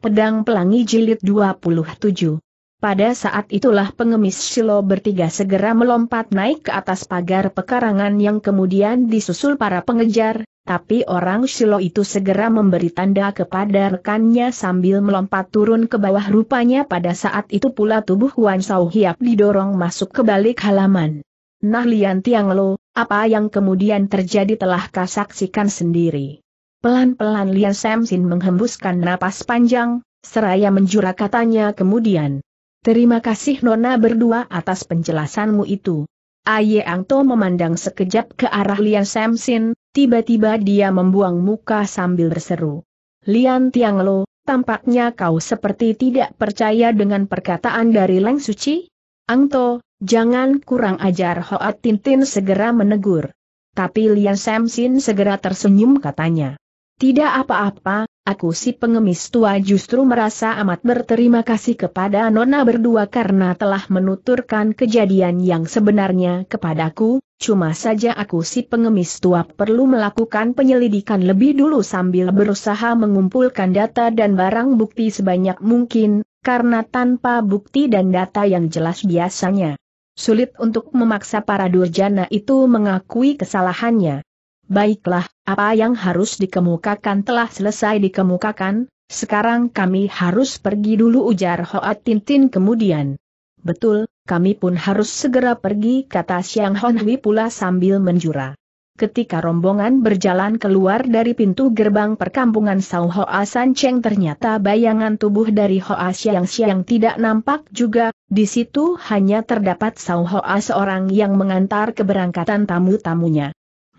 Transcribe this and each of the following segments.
Pedang Pelangi Jilid 27 Pada saat itulah pengemis Silo bertiga segera melompat naik ke atas pagar pekarangan yang kemudian disusul para pengejar, tapi orang Silo itu segera memberi tanda kepada rekannya sambil melompat turun ke bawah rupanya pada saat itu pula tubuh Wan Sau Hiap didorong masuk ke balik halaman. Nah Lian Tiang Lo, apa yang kemudian terjadi telah kasaksikan sendiri. Pelan-pelan Lian Samsin menghembuskan napas panjang, seraya menjura katanya kemudian. Terima kasih Nona berdua atas penjelasanmu itu. Aye Angto memandang sekejap ke arah Lian Samsin, tiba-tiba dia membuang muka sambil berseru. Lian Tianglo, tampaknya kau seperti tidak percaya dengan perkataan dari Leng Suci? Angto, jangan kurang ajar Hoat Tintin segera menegur. Tapi Lian Samsin segera tersenyum katanya. Tidak apa-apa, aku si pengemis tua justru merasa amat berterima kasih kepada Nona berdua karena telah menuturkan kejadian yang sebenarnya kepadaku, cuma saja aku si pengemis tua perlu melakukan penyelidikan lebih dulu sambil berusaha mengumpulkan data dan barang bukti sebanyak mungkin, karena tanpa bukti dan data yang jelas biasanya. Sulit untuk memaksa para durjana itu mengakui kesalahannya. Baiklah, apa yang harus dikemukakan telah selesai dikemukakan, sekarang kami harus pergi dulu ujar Hoat Tintin kemudian. Betul, kami pun harus segera pergi kata Xiang Hui pula sambil menjura. Ketika rombongan berjalan keluar dari pintu gerbang perkampungan Sao Hoa San Cheng ternyata bayangan tubuh dari Hoa Siang Siang tidak nampak juga, di situ hanya terdapat Sao Hoa seorang yang mengantar keberangkatan tamu-tamunya.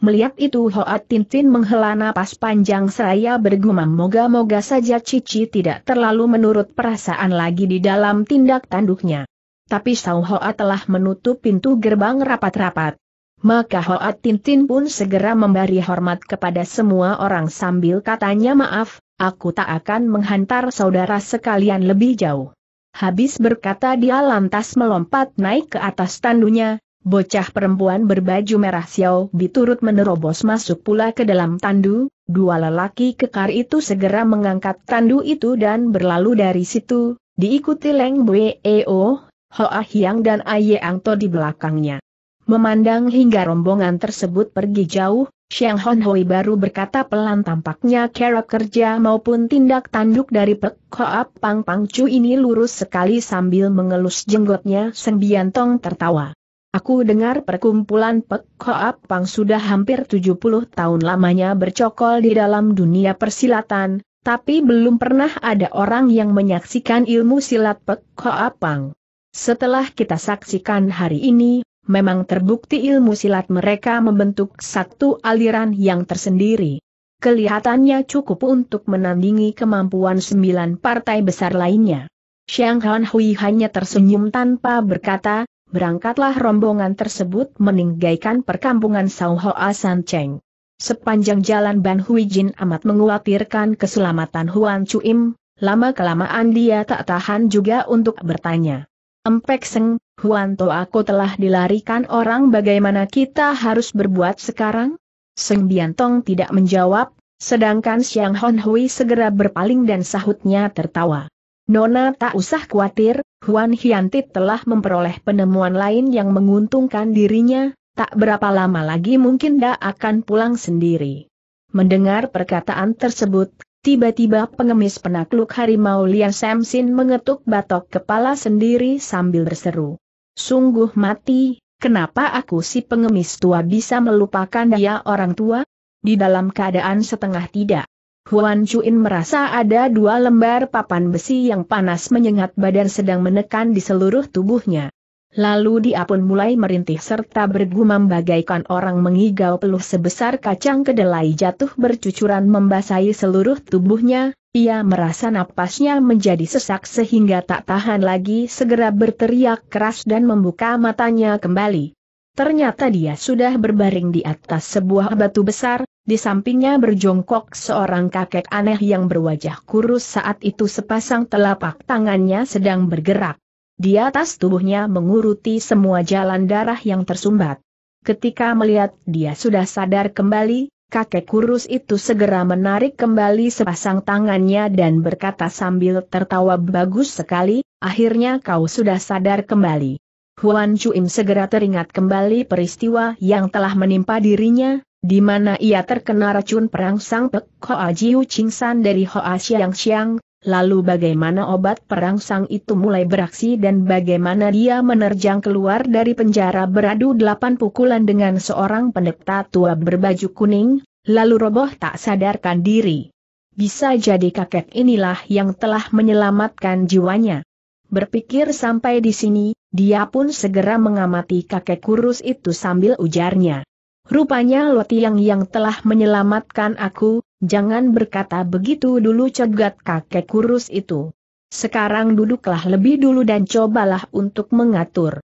Melihat itu Hoat Tintin menghela napas panjang seraya bergumam moga-moga saja Cici tidak terlalu menurut perasaan lagi di dalam tindak tanduknya. Tapi Sau Hoat telah menutup pintu gerbang rapat-rapat. Maka Hoat Tintin pun segera memberi hormat kepada semua orang sambil katanya maaf, aku tak akan menghantar saudara sekalian lebih jauh. Habis berkata dia lantas melompat naik ke atas tandunya, Bocah perempuan berbaju merah Xiao Bi menerobos masuk pula ke dalam tandu, dua lelaki kekar itu segera mengangkat tandu itu dan berlalu dari situ, diikuti Leng Bue Eo, Hoa Hiang dan Aye Angto di belakangnya. Memandang hingga rombongan tersebut pergi jauh, Xiang Hon Hui baru berkata pelan tampaknya kerap kerja maupun tindak tanduk dari Pek Koap Pang Pang Chu ini lurus sekali sambil mengelus jenggotnya Sembian Tong tertawa. Aku dengar perkumpulan Pek Koap Pang sudah hampir 70 tahun lamanya bercokol di dalam dunia persilatan, tapi belum pernah ada orang yang menyaksikan ilmu silat Pek Koap Pang. Setelah kita saksikan hari ini, memang terbukti ilmu silat mereka membentuk satu aliran yang tersendiri. Kelihatannya cukup untuk menandingi kemampuan sembilan partai besar lainnya. Xiang Han Hui hanya tersenyum tanpa berkata, berangkatlah rombongan tersebut meninggalkan perkampungan Sauhoa San Cheng. Sepanjang jalan Ban Hui Jin amat menguatirkan keselamatan Huan Chuim, lama-kelamaan dia tak tahan juga untuk bertanya. Empek Seng, Huan To aku telah dilarikan orang bagaimana kita harus berbuat sekarang? Seng Biantong tidak menjawab, sedangkan Xiang Hon Hui segera berpaling dan sahutnya tertawa. Nona tak usah khawatir, Huan Hianti telah memperoleh penemuan lain yang menguntungkan dirinya, tak berapa lama lagi mungkin dia akan pulang sendiri. Mendengar perkataan tersebut, tiba-tiba pengemis penakluk harimau Lia Samsin mengetuk batok kepala sendiri sambil berseru. Sungguh mati, kenapa aku si pengemis tua bisa melupakan dia orang tua? Di dalam keadaan setengah tidak Huan Chuin merasa ada dua lembar papan besi yang panas menyengat badan sedang menekan di seluruh tubuhnya. Lalu dia pun mulai merintih serta bergumam bagaikan orang mengigau peluh sebesar kacang kedelai jatuh bercucuran membasahi seluruh tubuhnya, ia merasa napasnya menjadi sesak sehingga tak tahan lagi segera berteriak keras dan membuka matanya kembali. Ternyata dia sudah berbaring di atas sebuah batu besar, di sampingnya berjongkok seorang kakek aneh yang berwajah kurus saat itu sepasang telapak tangannya sedang bergerak. Di atas tubuhnya menguruti semua jalan darah yang tersumbat. Ketika melihat dia sudah sadar kembali, kakek kurus itu segera menarik kembali sepasang tangannya dan berkata sambil tertawa bagus sekali, akhirnya kau sudah sadar kembali. Huan Chuim segera teringat kembali peristiwa yang telah menimpa dirinya, di mana ia terkena racun perang Sang Pek Hoa Jiu Ching San dari Hoa Xiang Xiang, lalu bagaimana obat perang Sang itu mulai beraksi dan bagaimana dia menerjang keluar dari penjara beradu delapan pukulan dengan seorang pendeta tua berbaju kuning, lalu roboh tak sadarkan diri. Bisa jadi kakek inilah yang telah menyelamatkan jiwanya. Berpikir sampai di sini, dia pun segera mengamati kakek kurus itu sambil ujarnya. Rupanya Lo Tiang yang telah menyelamatkan aku, jangan berkata begitu dulu cegat kakek kurus itu. Sekarang duduklah lebih dulu dan cobalah untuk mengatur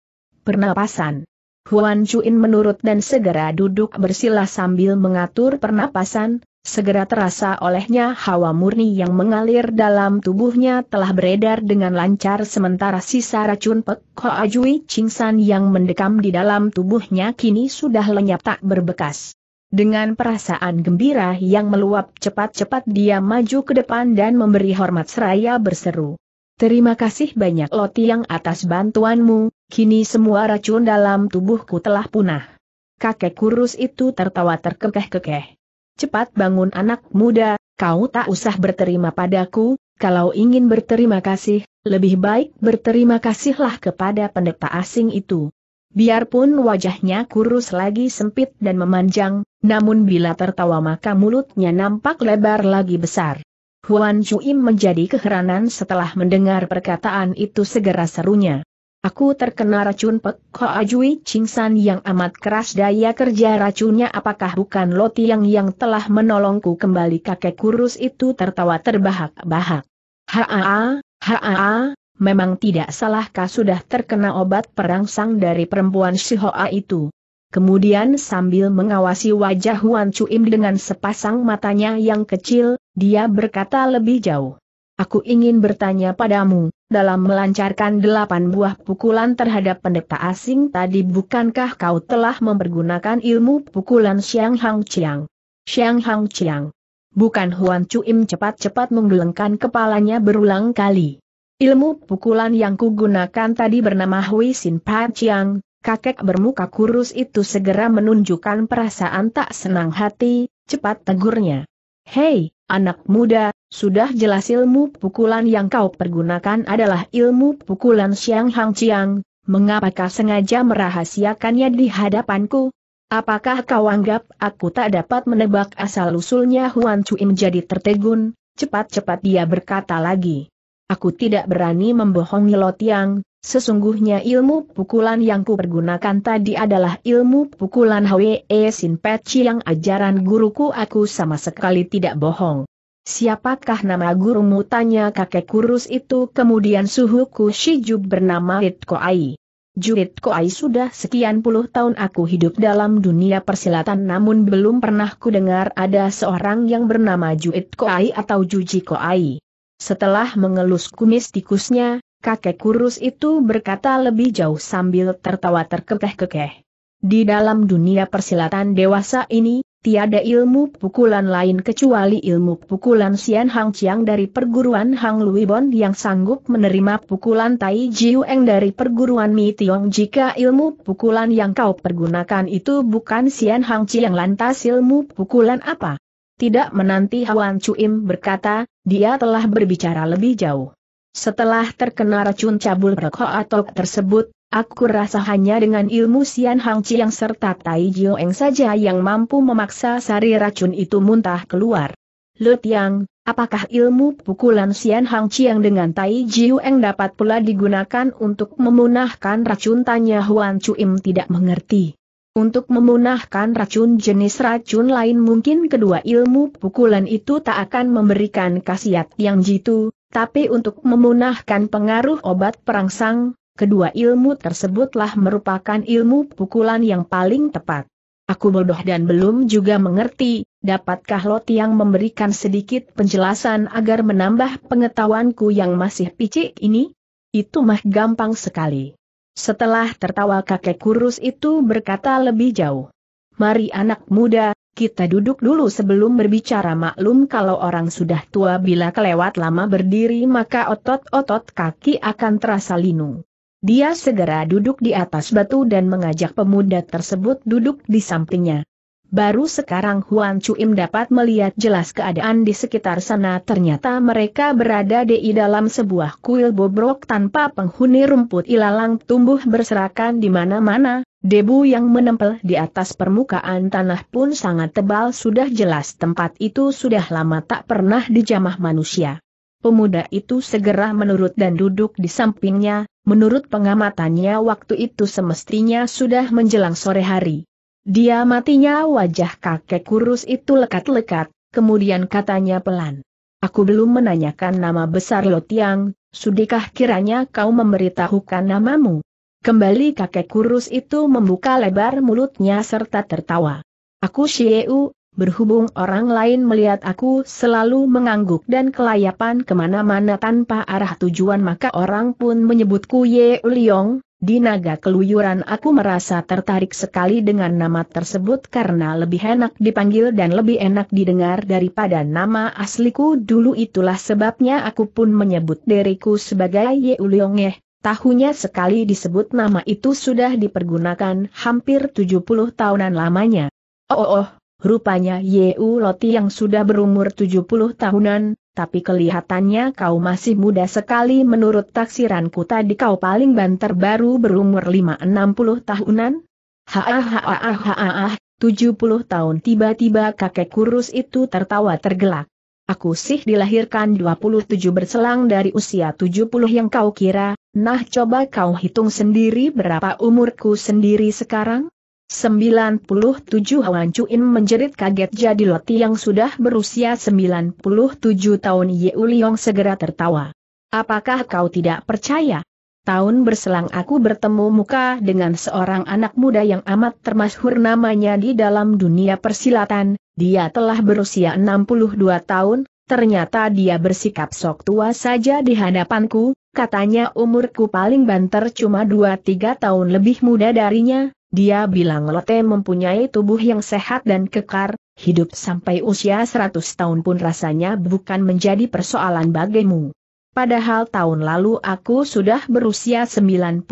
pernapasan. Huan Chuin menurut dan segera duduk bersila sambil mengatur pernapasan, Segera terasa olehnya hawa murni yang mengalir dalam tubuhnya telah beredar dengan lancar sementara sisa racun Pek Ajui Chingsan yang mendekam di dalam tubuhnya kini sudah lenyap tak berbekas. Dengan perasaan gembira yang meluap cepat-cepat dia maju ke depan dan memberi hormat seraya berseru. Terima kasih banyak Loti yang atas bantuanmu, kini semua racun dalam tubuhku telah punah. Kakek kurus itu tertawa terkekeh-kekeh cepat bangun anak muda, kau tak usah berterima padaku, kalau ingin berterima kasih, lebih baik berterima kasihlah kepada pendeta asing itu. Biarpun wajahnya kurus lagi sempit dan memanjang, namun bila tertawa maka mulutnya nampak lebar lagi besar. Huan Chuim menjadi keheranan setelah mendengar perkataan itu segera serunya. Aku terkena racun Pek Ajui cingsan yang amat keras daya kerja racunnya apakah bukan Loti yang yang telah menolongku kembali kakek kurus itu tertawa terbahak-bahak. Haa, haa, memang tidak salahkah sudah terkena obat perangsang dari perempuan Shihoa itu. Kemudian sambil mengawasi wajah Huan Chuim dengan sepasang matanya yang kecil, dia berkata lebih jauh aku ingin bertanya padamu, dalam melancarkan delapan buah pukulan terhadap pendeta asing tadi bukankah kau telah mempergunakan ilmu pukulan Xiang Hang Chiang? Xiang Hang Chiang. Bukan Huan Chuim cepat-cepat menggelengkan kepalanya berulang kali. Ilmu pukulan yang kugunakan tadi bernama Hui Sin Pa Chiang, kakek bermuka kurus itu segera menunjukkan perasaan tak senang hati, cepat tegurnya. Hei, Anak muda, sudah jelas ilmu pukulan yang kau pergunakan adalah ilmu pukulan Xiang Hang Chiang, mengapakah sengaja merahasiakannya di hadapanku? Apakah kau anggap aku tak dapat menebak asal-usulnya Huan Cui menjadi tertegun? Cepat-cepat dia berkata lagi. Aku tidak berani membohongi Lotiang, sesungguhnya ilmu pukulan yang kupergunakan tadi adalah ilmu pukulan Hwe e Sin Peci yang ajaran guruku aku sama sekali tidak bohong. Siapakah nama gurumu tanya kakek kurus itu kemudian suhuku Shijub bernama Ai. Koai. Ko Ai sudah sekian puluh tahun aku hidup dalam dunia persilatan namun belum pernah ku dengar ada seorang yang bernama Ko Ai atau Juji Ai. Setelah mengelus kumis tikusnya, kakek kurus itu berkata lebih jauh sambil tertawa terkekeh-kekeh. Di dalam dunia persilatan dewasa ini, tiada ilmu pukulan lain kecuali ilmu pukulan Sian Hang Chiang dari perguruan Hang Luibon yang sanggup menerima pukulan Tai Jiueng dari perguruan Mi Tiong jika ilmu pukulan yang kau pergunakan itu bukan Sian Hang Chiang lantas ilmu pukulan apa? Tidak menanti Huan Cuim berkata, dia telah berbicara lebih jauh. Setelah terkena racun cabul Rekho atau tersebut, aku rasa hanya dengan ilmu Sian Hang Chiang serta Tai Jioeng saja yang mampu memaksa sari racun itu muntah keluar. Lu Tiang, apakah ilmu pukulan Sian Hang Chiang dengan Tai Jioeng dapat pula digunakan untuk memunahkan racun? Tanya Huan Cuim tidak mengerti. Untuk memunahkan racun jenis racun lain mungkin kedua ilmu pukulan itu tak akan memberikan khasiat yang jitu, tapi untuk memunahkan pengaruh obat perangsang, kedua ilmu tersebutlah merupakan ilmu pukulan yang paling tepat. Aku bodoh dan belum juga mengerti, dapatkah Lot yang memberikan sedikit penjelasan agar menambah pengetahuanku yang masih picik ini? Itu mah gampang sekali. Setelah tertawa kakek kurus itu berkata lebih jauh. Mari anak muda, kita duduk dulu sebelum berbicara maklum kalau orang sudah tua bila kelewat lama berdiri maka otot-otot kaki akan terasa linu. Dia segera duduk di atas batu dan mengajak pemuda tersebut duduk di sampingnya. Baru sekarang Huan Chuim dapat melihat jelas keadaan di sekitar sana ternyata mereka berada di dalam sebuah kuil bobrok tanpa penghuni rumput ilalang tumbuh berserakan di mana-mana, debu yang menempel di atas permukaan tanah pun sangat tebal sudah jelas tempat itu sudah lama tak pernah dijamah manusia. Pemuda itu segera menurut dan duduk di sampingnya, menurut pengamatannya waktu itu semestinya sudah menjelang sore hari. Dia matinya wajah kakek kurus itu lekat-lekat, kemudian katanya pelan. Aku belum menanyakan nama besar Lotiang, sudikah kiranya kau memberitahukan namamu? Kembali kakek kurus itu membuka lebar mulutnya serta tertawa. Aku Xieu, berhubung orang lain melihat aku selalu mengangguk dan kelayapan kemana-mana tanpa arah tujuan maka orang pun menyebutku Ye Liong, di naga keluyuran aku merasa tertarik sekali dengan nama tersebut karena lebih enak dipanggil dan lebih enak didengar daripada nama asliku dulu itulah sebabnya aku pun menyebut diriku sebagai Ye Uliongeh. Tahunya sekali disebut nama itu sudah dipergunakan hampir 70 tahunan lamanya. Oh, oh, oh rupanya Ye Uloti yang sudah berumur 70 tahunan, tapi kelihatannya kau masih muda sekali menurut taksiranku tadi kau paling banter baru berumur 5 puluh tahunan? Tujuh puluh tahun tiba-tiba kakek kurus itu tertawa tergelak. Aku sih dilahirkan 27 berselang dari usia 70 yang kau kira, nah coba kau hitung sendiri berapa umurku sendiri sekarang? 97 tujuh Chuin menjerit kaget jadi Loti yang sudah berusia 97 tahun Ye Uliong segera tertawa. Apakah kau tidak percaya? Tahun berselang aku bertemu muka dengan seorang anak muda yang amat termasyhur namanya di dalam dunia persilatan, dia telah berusia 62 tahun, ternyata dia bersikap sok tua saja di hadapanku, katanya umurku paling banter cuma 2-3 tahun lebih muda darinya, dia bilang Lote mempunyai tubuh yang sehat dan kekar, hidup sampai usia 100 tahun pun rasanya bukan menjadi persoalan bagimu. Padahal tahun lalu aku sudah berusia 95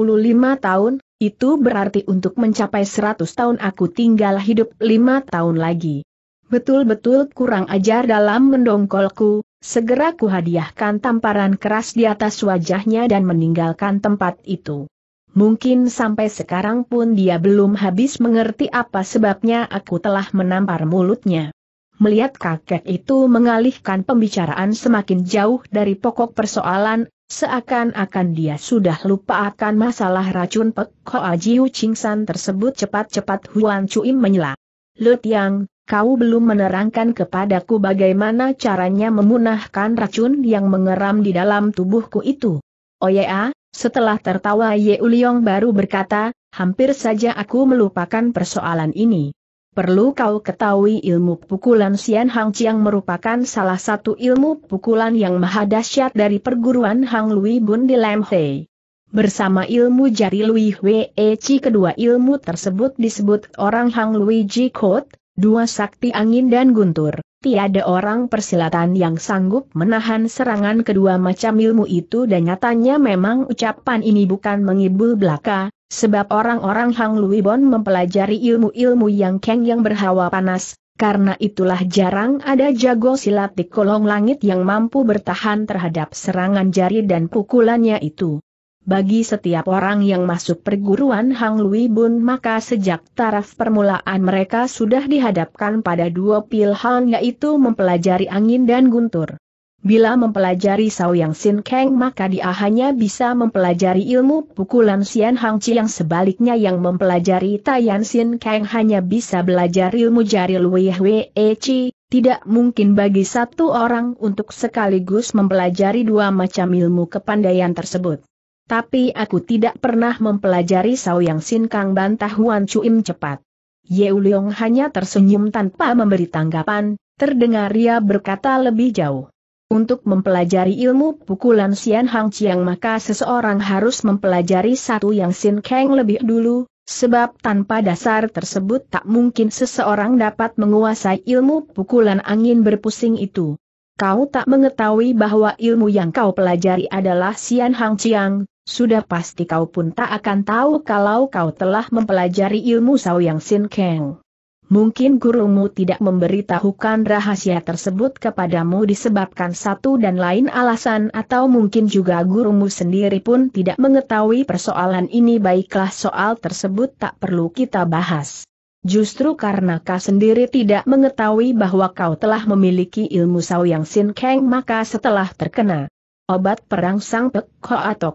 tahun, itu berarti untuk mencapai 100 tahun aku tinggal hidup 5 tahun lagi. Betul-betul kurang ajar dalam mendongkolku, segera kuhadiahkan tamparan keras di atas wajahnya dan meninggalkan tempat itu. Mungkin sampai sekarang pun dia belum habis mengerti apa sebabnya aku telah menampar mulutnya. Melihat kakek itu mengalihkan pembicaraan semakin jauh dari pokok persoalan, seakan-akan dia sudah lupa akan masalah racun Pek Hoa Jiu Chingsan tersebut cepat-cepat Huan Cuim menyela. Lut Yang, kau belum menerangkan kepadaku bagaimana caranya memunahkan racun yang mengeram di dalam tubuhku itu. Oya, oh setelah tertawa Ye Uliong baru berkata, hampir saja aku melupakan persoalan ini. Perlu kau ketahui ilmu pukulan Sian Hang Chiang merupakan salah satu ilmu pukulan yang maha dahsyat dari perguruan Hang Lui Bun di Lam Hei. Bersama ilmu jari Lui Hwee Chi kedua ilmu tersebut disebut orang Hang Lui Ji Kot, dua sakti angin dan guntur tiada orang persilatan yang sanggup menahan serangan kedua macam ilmu itu dan nyatanya memang ucapan ini bukan mengibul belaka, sebab orang-orang Hang Luibon mempelajari ilmu-ilmu yang keng yang berhawa panas, karena itulah jarang ada jago silat di kolong langit yang mampu bertahan terhadap serangan jari dan pukulannya itu. Bagi setiap orang yang masuk perguruan Hang Lui Bun maka sejak taraf permulaan mereka sudah dihadapkan pada dua pilihan yaitu mempelajari angin dan guntur. Bila mempelajari Sao Yang Sin Kang maka dia hanya bisa mempelajari ilmu pukulan Sian Hang Chi yang sebaliknya yang mempelajari Tayan Sin Kang hanya bisa belajar ilmu jari Lui Hwe e Chi, tidak mungkin bagi satu orang untuk sekaligus mempelajari dua macam ilmu kepandaian tersebut. Tapi aku tidak pernah mempelajari Yang Sin Kang bantah Huan Chuim cepat. Ye Uliong hanya tersenyum tanpa memberi tanggapan, terdengar ia berkata lebih jauh. Untuk mempelajari ilmu pukulan Sian Hang Chiang maka seseorang harus mempelajari satu yang Sin Kang lebih dulu, sebab tanpa dasar tersebut tak mungkin seseorang dapat menguasai ilmu pukulan angin berpusing itu. Kau tak mengetahui bahwa ilmu yang kau pelajari adalah Sian Hang Chiang, sudah pasti kau pun tak akan tahu kalau kau telah mempelajari ilmu sao yang Sin Kang. Mungkin gurumu tidak memberitahukan rahasia tersebut kepadamu disebabkan satu dan lain alasan atau mungkin juga gurumu sendiri pun tidak mengetahui persoalan ini baiklah soal tersebut tak perlu kita bahas. Justru karena kau sendiri tidak mengetahui bahwa kau telah memiliki ilmu sao yang Sin Kang maka setelah terkena Obat perang Sang Pek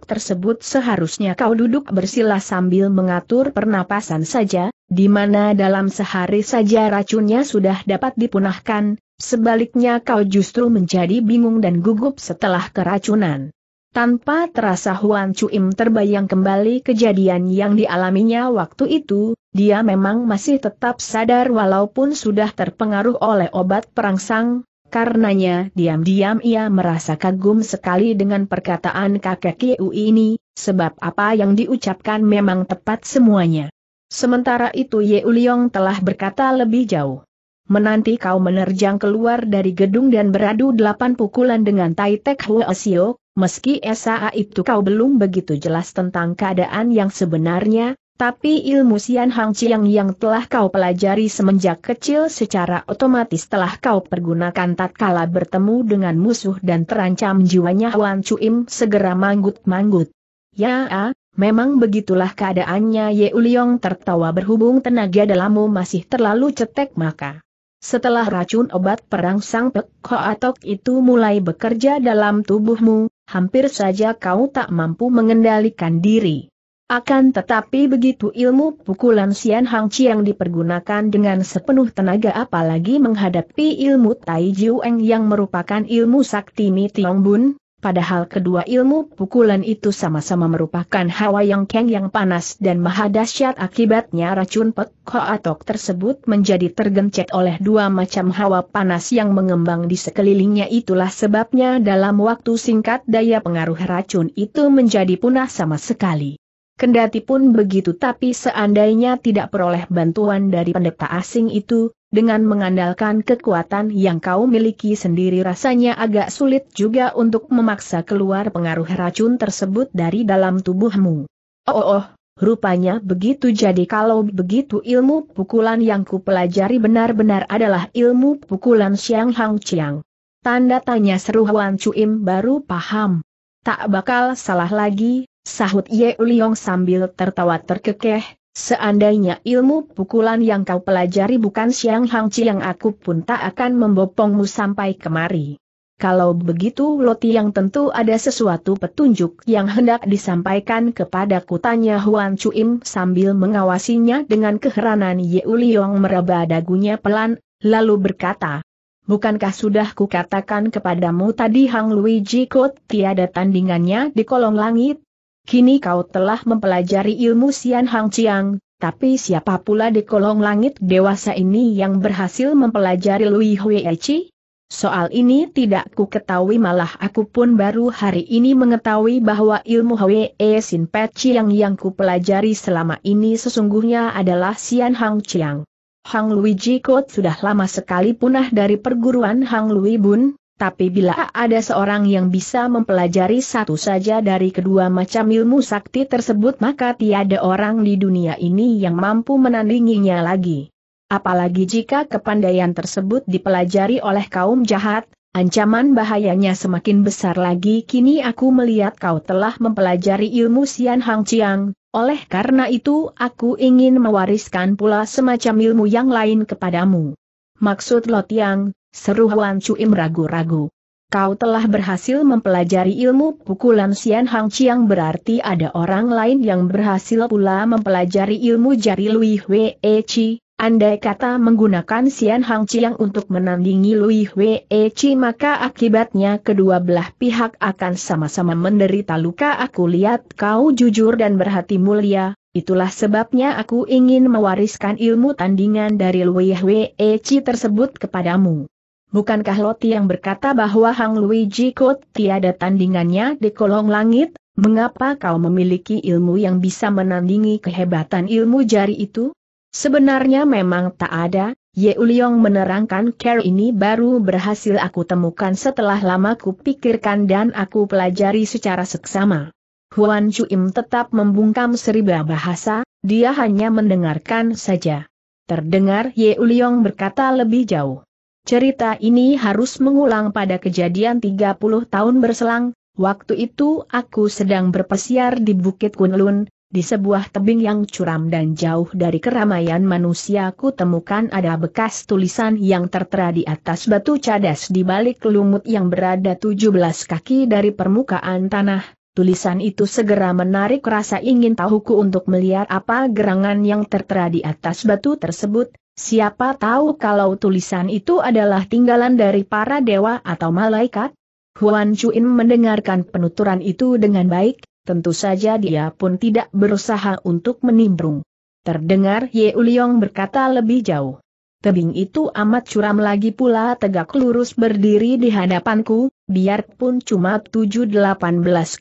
tersebut seharusnya kau duduk bersila sambil mengatur pernapasan saja, di mana dalam sehari saja racunnya sudah dapat dipunahkan, sebaliknya kau justru menjadi bingung dan gugup setelah keracunan. Tanpa terasa Huan Cuim terbayang kembali kejadian yang dialaminya waktu itu, dia memang masih tetap sadar walaupun sudah terpengaruh oleh obat perangsang, Karenanya diam-diam ia merasa kagum sekali dengan perkataan kakek Kiu ini, sebab apa yang diucapkan memang tepat semuanya. Sementara itu Ye Uliong telah berkata lebih jauh. Menanti kau menerjang keluar dari gedung dan beradu delapan pukulan dengan Tai Tek Hua Sio, meski SAA itu kau belum begitu jelas tentang keadaan yang sebenarnya, tapi ilmu Sian Hang Chiang yang telah kau pelajari semenjak kecil secara otomatis telah kau pergunakan tatkala bertemu dengan musuh dan terancam jiwanya Wan Chuim segera manggut-manggut. Ya, memang begitulah keadaannya Ye Uliong tertawa berhubung tenaga dalammu masih terlalu cetek maka. Setelah racun obat perang Sang Pek atok itu mulai bekerja dalam tubuhmu, hampir saja kau tak mampu mengendalikan diri. Akan tetapi begitu ilmu pukulan Sian Hang Chiang dipergunakan dengan sepenuh tenaga apalagi menghadapi ilmu Tai Jiueng yang merupakan ilmu sakti Mi Tiong Bun, padahal kedua ilmu pukulan itu sama-sama merupakan hawa yang keng yang panas dan maha dahsyat akibatnya racun Pek Koatok tersebut menjadi tergencet oleh dua macam hawa panas yang mengembang di sekelilingnya itulah sebabnya dalam waktu singkat daya pengaruh racun itu menjadi punah sama sekali. Kendati pun begitu tapi seandainya tidak peroleh bantuan dari pendeta asing itu, dengan mengandalkan kekuatan yang kau miliki sendiri rasanya agak sulit juga untuk memaksa keluar pengaruh racun tersebut dari dalam tubuhmu. Oh, oh, oh rupanya begitu jadi kalau begitu ilmu pukulan yang ku pelajari benar-benar adalah ilmu pukulan Xiang Hang Chiang. Tanda tanya seru Huan Chuim baru paham. Tak bakal salah lagi, Sahut Ye Uliong sambil tertawa terkekeh, seandainya ilmu pukulan yang kau pelajari bukan Siang Chi yang aku pun tak akan membopongmu sampai kemari. Kalau begitu Loti yang tentu ada sesuatu petunjuk yang hendak disampaikan kepada kutanya Huan Chuim sambil mengawasinya dengan keheranan Ye Uliong meraba dagunya pelan, lalu berkata, Bukankah sudah kukatakan kepadamu tadi Hang Luigi Kot tiada tandingannya di kolong langit? Kini kau telah mempelajari ilmu Sian Hang Chiang, tapi siapa pula di kolong langit dewasa ini yang berhasil mempelajari Lui Hui Echi? Soal ini tidak ku ketahui malah aku pun baru hari ini mengetahui bahwa ilmu Hwe Sin e Pet Chiang yang ku pelajari selama ini sesungguhnya adalah Sian Hang Chiang. Hang Lui Jikot sudah lama sekali punah dari perguruan Hang Lui Bun, tapi bila ada seorang yang bisa mempelajari satu saja dari kedua macam ilmu sakti tersebut maka tiada orang di dunia ini yang mampu menandinginya lagi. Apalagi jika kepandaian tersebut dipelajari oleh kaum jahat, ancaman bahayanya semakin besar lagi kini aku melihat kau telah mempelajari ilmu Sian Hang Chiang, oleh karena itu aku ingin mewariskan pula semacam ilmu yang lain kepadamu. Maksud Lotiang, Seru Huan Cuim ragu-ragu. Kau telah berhasil mempelajari ilmu pukulan Sian Hang Chiang berarti ada orang lain yang berhasil pula mempelajari ilmu jari Lui Hwe E Chi. Andai kata menggunakan Sian Hang Chiang untuk menandingi Lui Hwe E Chi maka akibatnya kedua belah pihak akan sama-sama menderita luka aku lihat kau jujur dan berhati mulia, itulah sebabnya aku ingin mewariskan ilmu tandingan dari Lui Hwe E Chi tersebut kepadamu. Bukankah Loti yang berkata bahwa Hang Luigi Kot tiada tandingannya di kolong langit? Mengapa kau memiliki ilmu yang bisa menandingi kehebatan ilmu jari itu? Sebenarnya memang tak ada, Ye Uliong menerangkan care ini baru berhasil aku temukan setelah lama kupikirkan dan aku pelajari secara seksama. Huan Chuim tetap membungkam seribu bahasa, dia hanya mendengarkan saja. Terdengar Ye Uliong berkata lebih jauh. Cerita ini harus mengulang pada kejadian 30 tahun berselang, waktu itu aku sedang berpesiar di Bukit Kunlun, di sebuah tebing yang curam dan jauh dari keramaian manusia ku temukan ada bekas tulisan yang tertera di atas batu cadas di balik lumut yang berada 17 kaki dari permukaan tanah. Tulisan itu segera menarik rasa ingin tahuku untuk melihat apa gerangan yang tertera di atas batu tersebut, Siapa tahu kalau tulisan itu adalah tinggalan dari para dewa atau malaikat? Huan Chuin mendengarkan penuturan itu dengan baik, tentu saja dia pun tidak berusaha untuk menimbrung. Terdengar Ye Uliong berkata lebih jauh. Tebing itu amat curam lagi pula tegak lurus berdiri di hadapanku, biarpun cuma 7-18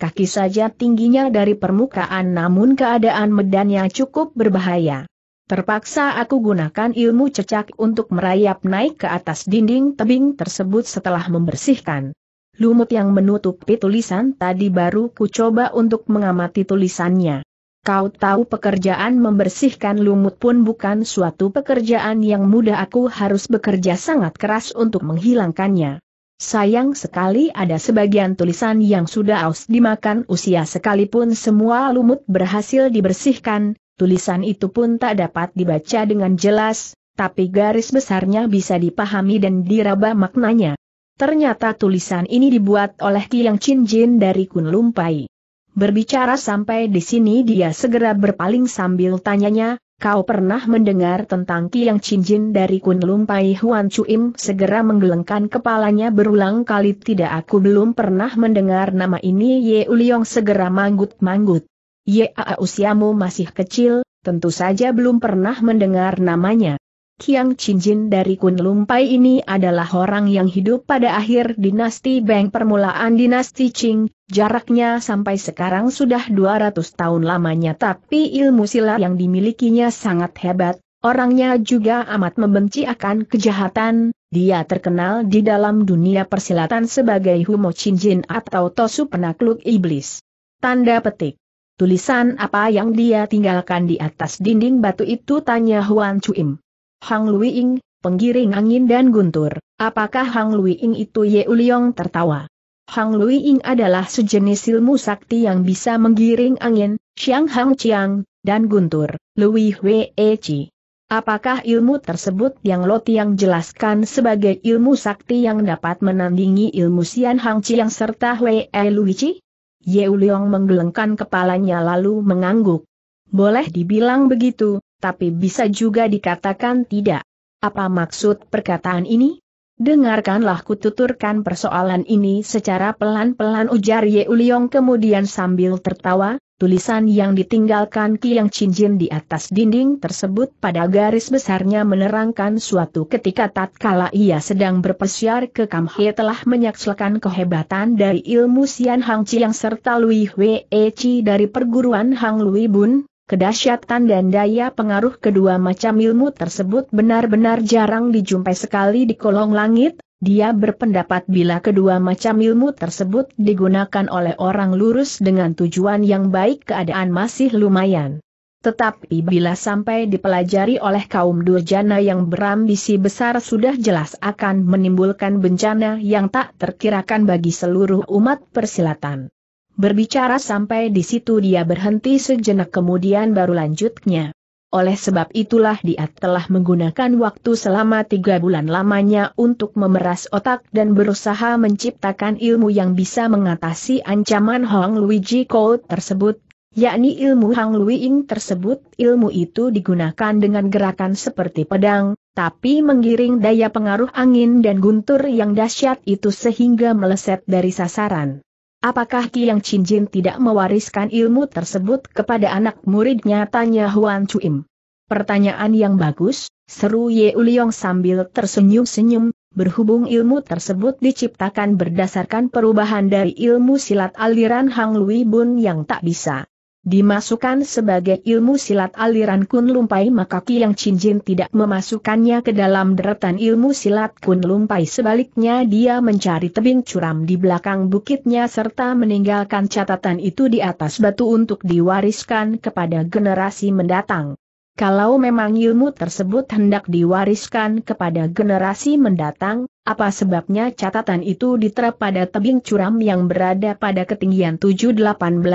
kaki saja tingginya dari permukaan namun keadaan medannya cukup berbahaya. Terpaksa aku gunakan ilmu cecak untuk merayap naik ke atas dinding tebing tersebut setelah membersihkan. Lumut yang menutupi tulisan tadi baru ku coba untuk mengamati tulisannya. Kau tahu pekerjaan membersihkan lumut pun bukan suatu pekerjaan yang mudah aku harus bekerja sangat keras untuk menghilangkannya. Sayang sekali ada sebagian tulisan yang sudah aus dimakan usia sekalipun semua lumut berhasil dibersihkan, tulisan itu pun tak dapat dibaca dengan jelas, tapi garis besarnya bisa dipahami dan diraba maknanya. Ternyata tulisan ini dibuat oleh Tiang Chin Jin dari Kun Pai. Berbicara sampai di sini dia segera berpaling sambil tanyanya, kau pernah mendengar tentang Tiang Chin Jin dari Kun Pai Huan Chuim segera menggelengkan kepalanya berulang kali tidak aku belum pernah mendengar nama ini Ye Uliong segera manggut-manggut. Ya, usiamu masih kecil, tentu saja belum pernah mendengar namanya. Kiang Cincin dari Lumpai ini adalah orang yang hidup pada akhir dinasti Beng permulaan dinasti Qing, jaraknya sampai sekarang sudah 200 tahun lamanya tapi ilmu silat yang dimilikinya sangat hebat, orangnya juga amat membenci akan kejahatan, dia terkenal di dalam dunia persilatan sebagai Humo Cincin atau Tosu Penakluk Iblis. Tanda petik Tulisan apa yang dia tinggalkan di atas dinding batu itu tanya Huan Chuim. Hang Luiing, penggiring angin dan guntur, apakah Hang Luiing itu Ye Uliong tertawa? Hang Luiing adalah sejenis ilmu sakti yang bisa menggiring angin, Xiang Hang Chiang, dan guntur, Lui Hwe E Chi. Apakah ilmu tersebut yang Lo Tiang jelaskan sebagai ilmu sakti yang dapat menandingi ilmu Xian Hang Chiang serta Hwe E Lui Chi? Yeu Leong menggelengkan kepalanya lalu mengangguk. Boleh dibilang begitu, tapi bisa juga dikatakan tidak. Apa maksud perkataan ini? Dengarkanlah kututurkan persoalan ini secara pelan-pelan ujar Ye Uliong kemudian sambil tertawa, Tulisan yang ditinggalkan Kiang Cincin di atas dinding tersebut pada garis besarnya menerangkan suatu ketika tatkala ia sedang berpesiar ke He telah menyaksikan kehebatan dari ilmu Sian Hang yang serta Lui Hwe e Chi dari perguruan Hang Lui Bun, kedahsyatan dan daya pengaruh kedua macam ilmu tersebut benar-benar jarang dijumpai sekali di kolong langit, dia berpendapat bila kedua macam ilmu tersebut digunakan oleh orang lurus dengan tujuan yang baik keadaan masih lumayan. Tetapi bila sampai dipelajari oleh kaum durjana yang berambisi besar sudah jelas akan menimbulkan bencana yang tak terkirakan bagi seluruh umat persilatan. Berbicara sampai di situ dia berhenti sejenak kemudian baru lanjutnya oleh sebab itulah dia telah menggunakan waktu selama tiga bulan lamanya untuk memeras otak dan berusaha menciptakan ilmu yang bisa mengatasi ancaman Hong Luigi Kou tersebut, yakni ilmu Lui Luiing tersebut. Ilmu itu digunakan dengan gerakan seperti pedang, tapi menggiring daya pengaruh angin dan guntur yang dahsyat itu sehingga meleset dari sasaran. Apakah Tiang Cinjin tidak mewariskan ilmu tersebut kepada anak muridnya? Tanya Huan Chuim. Pertanyaan yang bagus, seru Ye Uliong sambil tersenyum-senyum, berhubung ilmu tersebut diciptakan berdasarkan perubahan dari ilmu silat aliran Hang Lui Bun yang tak bisa dimasukkan sebagai ilmu silat aliran Kun Lumpai maka Kiang Cinjin tidak memasukkannya ke dalam deretan ilmu silat Kun Lumpai sebaliknya dia mencari tebing curam di belakang bukitnya serta meninggalkan catatan itu di atas batu untuk diwariskan kepada generasi mendatang. Kalau memang ilmu tersebut hendak diwariskan kepada generasi mendatang, apa sebabnya catatan itu diterap pada tebing curam yang berada pada ketinggian 7-18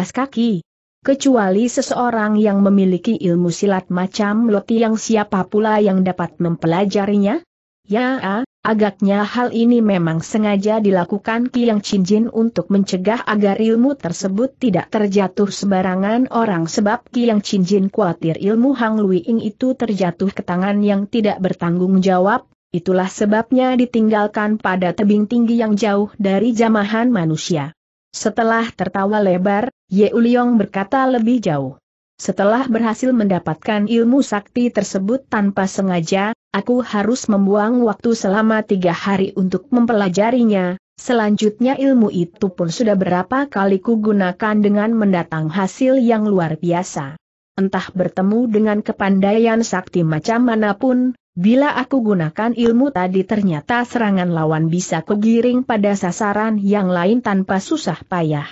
kaki? kecuali seseorang yang memiliki ilmu silat macam Loti yang siapa pula yang dapat mempelajarinya? Ya, agaknya hal ini memang sengaja dilakukan Kiang Chinjin untuk mencegah agar ilmu tersebut tidak terjatuh sembarangan orang sebab Kiang Chinjin khawatir ilmu Hang Luiing itu terjatuh ke tangan yang tidak bertanggung jawab, itulah sebabnya ditinggalkan pada tebing tinggi yang jauh dari jamahan manusia. Setelah tertawa lebar, Ye Uliong berkata lebih jauh. Setelah berhasil mendapatkan ilmu sakti tersebut tanpa sengaja, aku harus membuang waktu selama tiga hari untuk mempelajarinya, selanjutnya ilmu itu pun sudah berapa kali kugunakan dengan mendatang hasil yang luar biasa. Entah bertemu dengan kepandaian sakti macam manapun, Bila aku gunakan ilmu tadi ternyata serangan lawan bisa kegiring pada sasaran yang lain tanpa susah payah.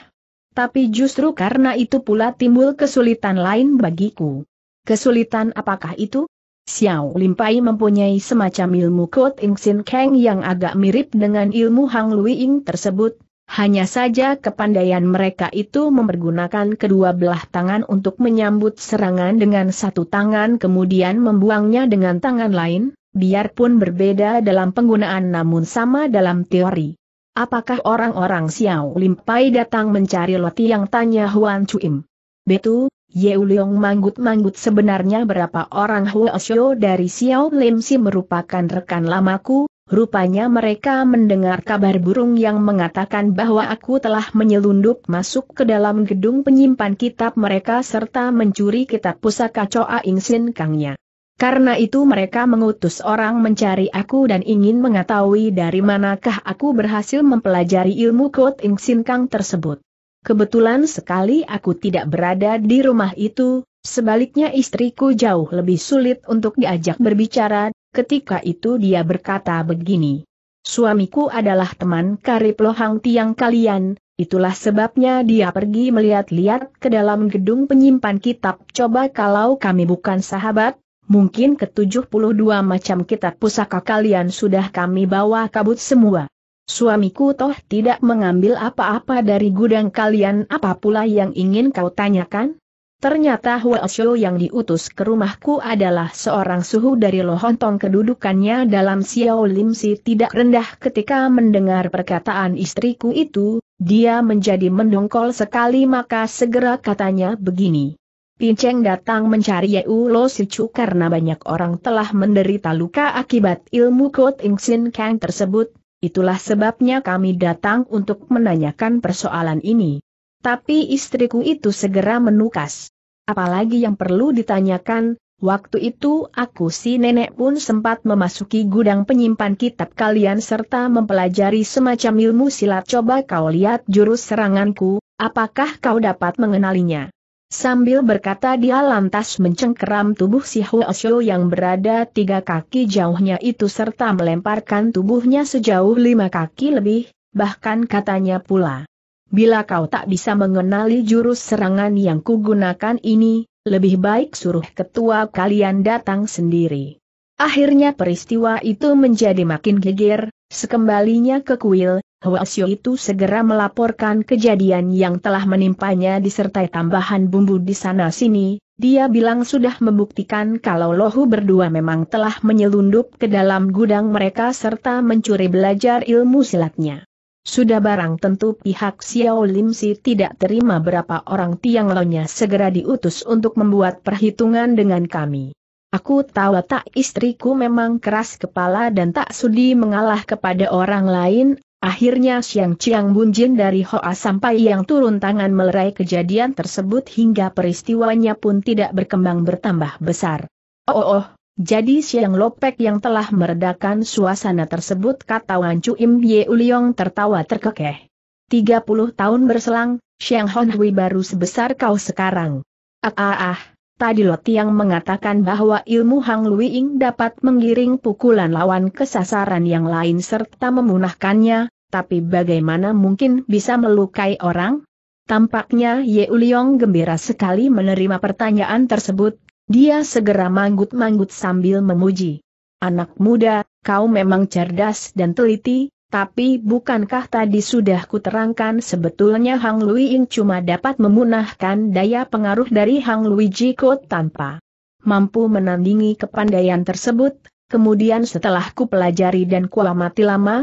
Tapi justru karena itu pula timbul kesulitan lain bagiku. Kesulitan apakah itu? Xiao Limpai mempunyai semacam ilmu Kot Ing Sin Kang yang agak mirip dengan ilmu Hang Lui Ing tersebut, hanya saja kepandaian mereka itu mempergunakan kedua belah tangan untuk menyambut serangan dengan satu tangan kemudian membuangnya dengan tangan lain, biarpun berbeda dalam penggunaan namun sama dalam teori. Apakah orang-orang Xiao Limpai datang mencari Loti yang tanya Huan Chuim? Betul, Yeu Leong manggut-manggut sebenarnya berapa orang Huo Xiao dari Xiao Lim Si merupakan rekan lamaku, Rupanya mereka mendengar kabar burung yang mengatakan bahwa aku telah menyelundup masuk ke dalam gedung penyimpan kitab mereka serta mencuri kitab pusaka Coa Choa Sin Kangnya. Karena itu mereka mengutus orang mencari aku dan ingin mengetahui dari manakah aku berhasil mempelajari ilmu Kot Sin Kang tersebut. Kebetulan sekali aku tidak berada di rumah itu, Sebaliknya istriku jauh lebih sulit untuk diajak berbicara, Ketika itu dia berkata begini. Suamiku adalah teman karib lohang tiang kalian, itulah sebabnya dia pergi melihat-lihat ke dalam gedung penyimpan kitab. Coba kalau kami bukan sahabat, Mungkin ke-72 macam kitab pusaka kalian sudah kami bawa kabut semua. Suamiku toh tidak mengambil apa-apa dari gudang kalian apa pula yang ingin kau tanyakan? Ternyata Hua Xiu yang diutus ke rumahku adalah seorang suhu dari Lohontong kedudukannya dalam Xiao Lim Si tidak rendah ketika mendengar perkataan istriku itu, dia menjadi mendongkol sekali maka segera katanya begini. Pinceng datang mencari Yeu Lo Sichu karena banyak orang telah menderita luka akibat ilmu Kot sin Kang tersebut, itulah sebabnya kami datang untuk menanyakan persoalan ini. Tapi istriku itu segera menukas. Apalagi yang perlu ditanyakan, waktu itu aku si nenek pun sempat memasuki gudang penyimpan kitab kalian serta mempelajari semacam ilmu silat coba kau lihat jurus seranganku, apakah kau dapat mengenalinya. Sambil berkata dia lantas mencengkeram tubuh si Huasho yang berada tiga kaki jauhnya itu serta melemparkan tubuhnya sejauh lima kaki lebih, bahkan katanya pula. Bila kau tak bisa mengenali jurus serangan yang kugunakan ini, lebih baik suruh ketua kalian datang sendiri. Akhirnya peristiwa itu menjadi makin geger, sekembalinya ke kuil, Xiu itu segera melaporkan kejadian yang telah menimpanya disertai tambahan bumbu di sana-sini, dia bilang sudah membuktikan kalau Lohu berdua memang telah menyelundup ke dalam gudang mereka serta mencuri belajar ilmu silatnya. Sudah barang tentu pihak Xiao Lim Si tidak terima berapa orang Tiang lonya segera diutus untuk membuat perhitungan dengan kami. Aku tahu tak istriku memang keras kepala dan tak sudi mengalah kepada orang lain, akhirnya Siang Chiang Bunjin dari Hoa sampai yang turun tangan melerai kejadian tersebut hingga peristiwanya pun tidak berkembang bertambah besar. Oh oh, oh jadi Siang Lopek yang telah meredakan suasana tersebut kata Wan Chu Im Ye Uliong tertawa terkekeh. 30 tahun berselang, Siang Hon baru sebesar kau sekarang. Ah ah ah, tadi Lo tiang mengatakan bahwa ilmu Hang Lui Ing dapat menggiring pukulan lawan ke sasaran yang lain serta memunahkannya, tapi bagaimana mungkin bisa melukai orang? Tampaknya Ye Uliong gembira sekali menerima pertanyaan tersebut, dia segera manggut-manggut sambil memuji. Anak muda, kau memang cerdas dan teliti, tapi bukankah tadi sudah kuterangkan sebetulnya Hang Lui Ying cuma dapat memunahkan daya pengaruh dari Hang Lui Jiko tanpa mampu menandingi kepandaian tersebut, kemudian setelah ku pelajari dan ku lama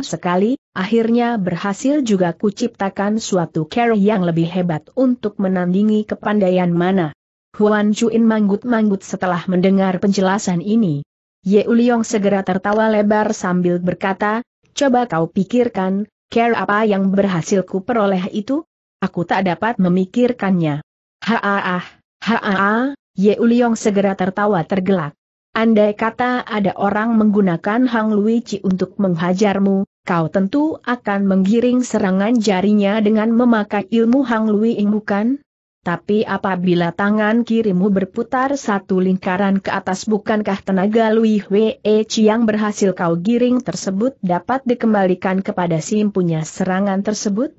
sekali, akhirnya berhasil juga kuciptakan suatu cara yang lebih hebat untuk menandingi kepandaian mana Huan Chuin manggut-manggut setelah mendengar penjelasan ini. Ye Uliong segera tertawa lebar sambil berkata, coba kau pikirkan, care apa yang berhasil ku peroleh itu? Aku tak dapat memikirkannya. Haa, haaah, Ye Uliong segera tertawa tergelak. Andai kata ada orang menggunakan Hang Luici untuk menghajarmu, kau tentu akan menggiring serangan jarinya dengan memakai ilmu Hang Ing bukan? Tapi apabila tangan kirimu berputar satu lingkaran ke atas bukankah tenaga Lui Hwe yang berhasil kau giring tersebut dapat dikembalikan kepada si impunya serangan tersebut?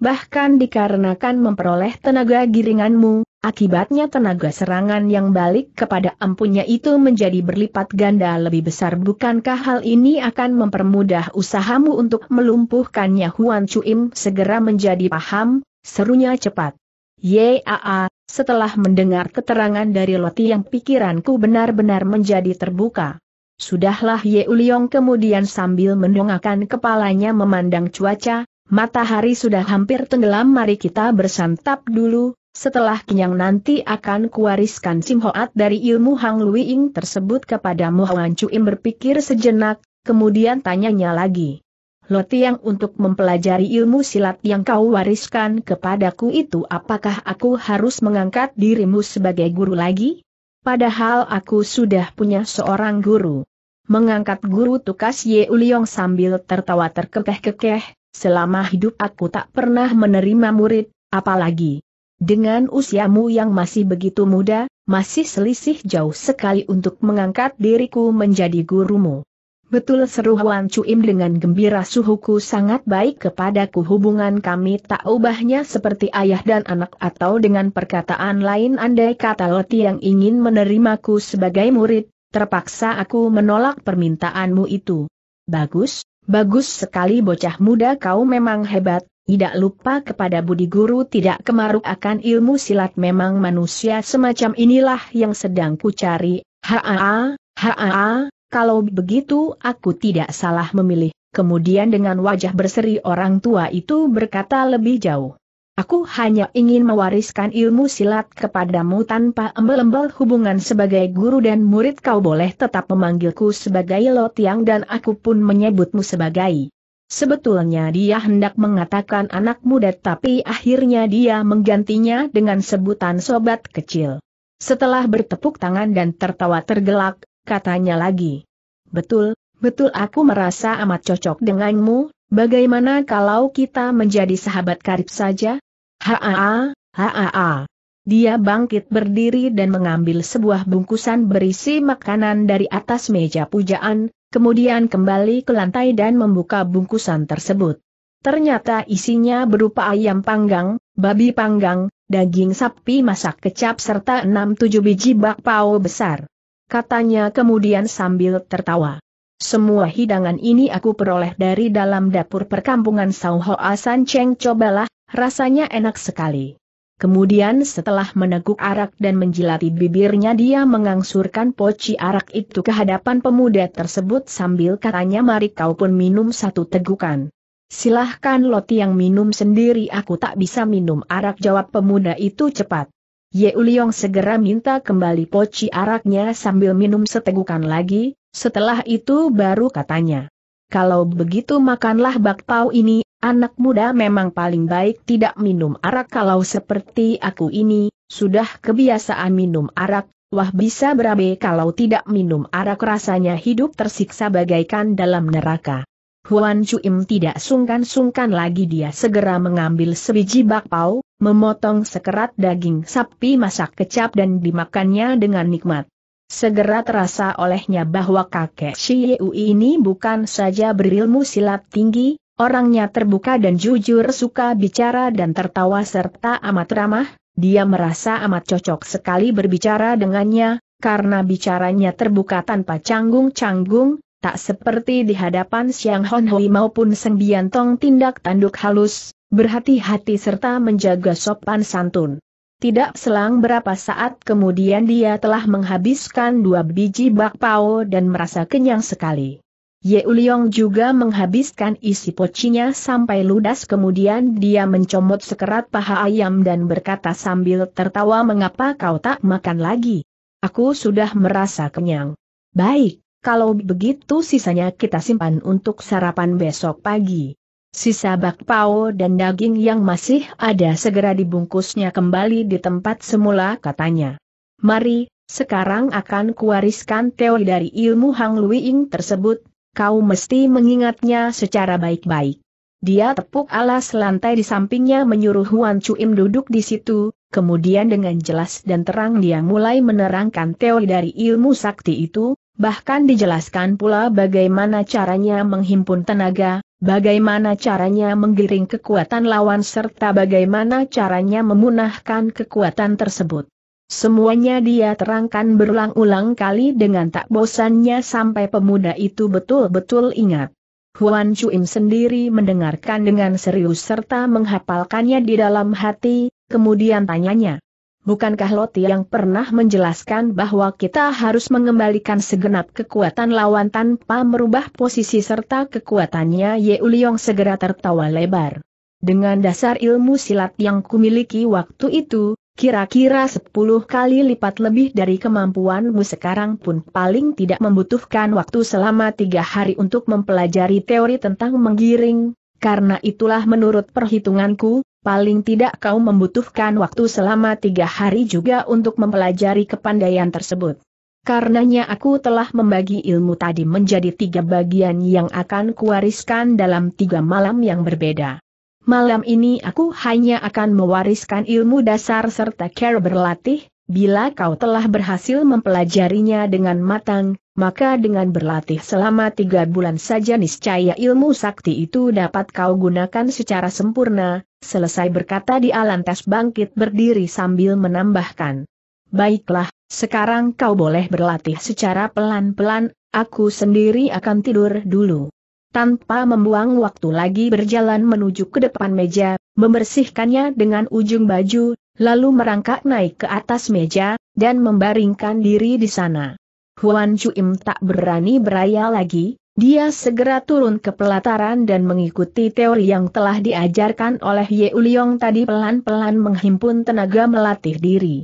Bahkan dikarenakan memperoleh tenaga giringanmu, akibatnya tenaga serangan yang balik kepada empunya itu menjadi berlipat ganda lebih besar bukankah hal ini akan mempermudah usahamu untuk melumpuhkannya Huan Chuim segera menjadi paham, serunya cepat. Yaa, setelah mendengar keterangan dari Loti yang pikiranku benar-benar menjadi terbuka. Sudahlah Ye Uliong kemudian sambil mendongakkan kepalanya memandang cuaca, matahari sudah hampir tenggelam mari kita bersantap dulu, setelah kenyang nanti akan kuwariskan simhoat dari ilmu Hang Lui tersebut kepada Muhawan Cuim berpikir sejenak, kemudian tanyanya lagi. Lo Tiang untuk mempelajari ilmu silat yang kau wariskan kepadaku itu apakah aku harus mengangkat dirimu sebagai guru lagi? Padahal aku sudah punya seorang guru. Mengangkat guru tukas Ye Uliong sambil tertawa terkekeh-kekeh, selama hidup aku tak pernah menerima murid, apalagi. Dengan usiamu yang masih begitu muda, masih selisih jauh sekali untuk mengangkat diriku menjadi gurumu. Betul seru Huan cuim dengan gembira suhuku sangat baik kepadaku hubungan kami tak ubahnya seperti ayah dan anak atau dengan perkataan lain andai kata Loti yang ingin menerimaku sebagai murid, terpaksa aku menolak permintaanmu itu. Bagus, bagus sekali bocah muda kau memang hebat, tidak lupa kepada budi guru tidak kemaruk akan ilmu silat memang manusia semacam inilah yang sedang ku cari, haa, haa, kalau begitu aku tidak salah memilih. Kemudian dengan wajah berseri orang tua itu berkata lebih jauh. Aku hanya ingin mewariskan ilmu silat kepadamu tanpa embel-embel hubungan sebagai guru dan murid kau boleh tetap memanggilku sebagai Lotiang dan aku pun menyebutmu sebagai. Sebetulnya dia hendak mengatakan anak muda tapi akhirnya dia menggantinya dengan sebutan sobat kecil. Setelah bertepuk tangan dan tertawa tergelak, katanya lagi. Betul, betul aku merasa amat cocok denganmu, bagaimana kalau kita menjadi sahabat karib saja? Haa, haa. Dia bangkit berdiri dan mengambil sebuah bungkusan berisi makanan dari atas meja pujaan, kemudian kembali ke lantai dan membuka bungkusan tersebut. Ternyata isinya berupa ayam panggang, babi panggang, daging sapi masak kecap serta 6-7 biji bakpao besar katanya kemudian sambil tertawa. Semua hidangan ini aku peroleh dari dalam dapur perkampungan Sao Hoa San Cheng cobalah, rasanya enak sekali. Kemudian setelah meneguk arak dan menjilati bibirnya dia mengangsurkan poci arak itu ke hadapan pemuda tersebut sambil katanya mari kau pun minum satu tegukan. Silahkan Loti yang minum sendiri aku tak bisa minum arak jawab pemuda itu cepat. Ye Uliong segera minta kembali poci araknya sambil minum setegukan lagi, setelah itu baru katanya. Kalau begitu makanlah bakpao ini, anak muda memang paling baik tidak minum arak kalau seperti aku ini, sudah kebiasaan minum arak, wah bisa berabe kalau tidak minum arak rasanya hidup tersiksa bagaikan dalam neraka. Huan Chuim tidak sungkan-sungkan lagi dia segera mengambil sebiji bakpao, memotong sekerat daging sapi masak kecap dan dimakannya dengan nikmat. Segera terasa olehnya bahwa kakek Shiyu ini bukan saja berilmu silat tinggi, orangnya terbuka dan jujur suka bicara dan tertawa serta amat ramah, dia merasa amat cocok sekali berbicara dengannya, karena bicaranya terbuka tanpa canggung-canggung, tak seperti di hadapan Siang Hon Hui maupun Seng Tong, tindak tanduk halus, berhati-hati serta menjaga sopan santun. Tidak selang berapa saat kemudian dia telah menghabiskan dua biji bakpao dan merasa kenyang sekali. Ye Uliong juga menghabiskan isi pocinya sampai ludas kemudian dia mencomot sekerat paha ayam dan berkata sambil tertawa mengapa kau tak makan lagi. Aku sudah merasa kenyang. Baik, kalau begitu sisanya kita simpan untuk sarapan besok pagi. Sisa bakpao dan daging yang masih ada segera dibungkusnya kembali di tempat semula katanya. Mari, sekarang akan kuwariskan teori dari ilmu Hang Luiing tersebut, kau mesti mengingatnya secara baik-baik. Dia tepuk alas lantai di sampingnya menyuruh Huan Chuim duduk di situ, kemudian dengan jelas dan terang dia mulai menerangkan teori dari ilmu sakti itu, Bahkan dijelaskan pula bagaimana caranya menghimpun tenaga, bagaimana caranya menggiring kekuatan lawan serta bagaimana caranya memunahkan kekuatan tersebut. Semuanya dia terangkan berulang-ulang kali dengan tak bosannya sampai pemuda itu betul-betul ingat. Huan Chuim sendiri mendengarkan dengan serius serta menghafalkannya di dalam hati, kemudian tanyanya, Bukankah Loti yang pernah menjelaskan bahwa kita harus mengembalikan segenap kekuatan lawan tanpa merubah posisi serta kekuatannya Ye Uliong segera tertawa lebar. Dengan dasar ilmu silat yang kumiliki waktu itu, kira-kira 10 kali lipat lebih dari kemampuanmu sekarang pun paling tidak membutuhkan waktu selama tiga hari untuk mempelajari teori tentang menggiring, karena itulah menurut perhitunganku, paling tidak kau membutuhkan waktu selama tiga hari juga untuk mempelajari kepandaian tersebut. Karenanya aku telah membagi ilmu tadi menjadi tiga bagian yang akan kuwariskan dalam tiga malam yang berbeda. Malam ini aku hanya akan mewariskan ilmu dasar serta care berlatih, Bila kau telah berhasil mempelajarinya dengan matang, maka dengan berlatih selama tiga bulan saja niscaya ilmu sakti itu dapat kau gunakan secara sempurna, selesai berkata di alantas bangkit berdiri sambil menambahkan. Baiklah, sekarang kau boleh berlatih secara pelan-pelan, aku sendiri akan tidur dulu. Tanpa membuang waktu lagi berjalan menuju ke depan meja, membersihkannya dengan ujung baju, lalu merangkak naik ke atas meja, dan membaringkan diri di sana. Huan Chuim tak berani beraya lagi, dia segera turun ke pelataran dan mengikuti teori yang telah diajarkan oleh Ye Uliong tadi pelan-pelan menghimpun tenaga melatih diri.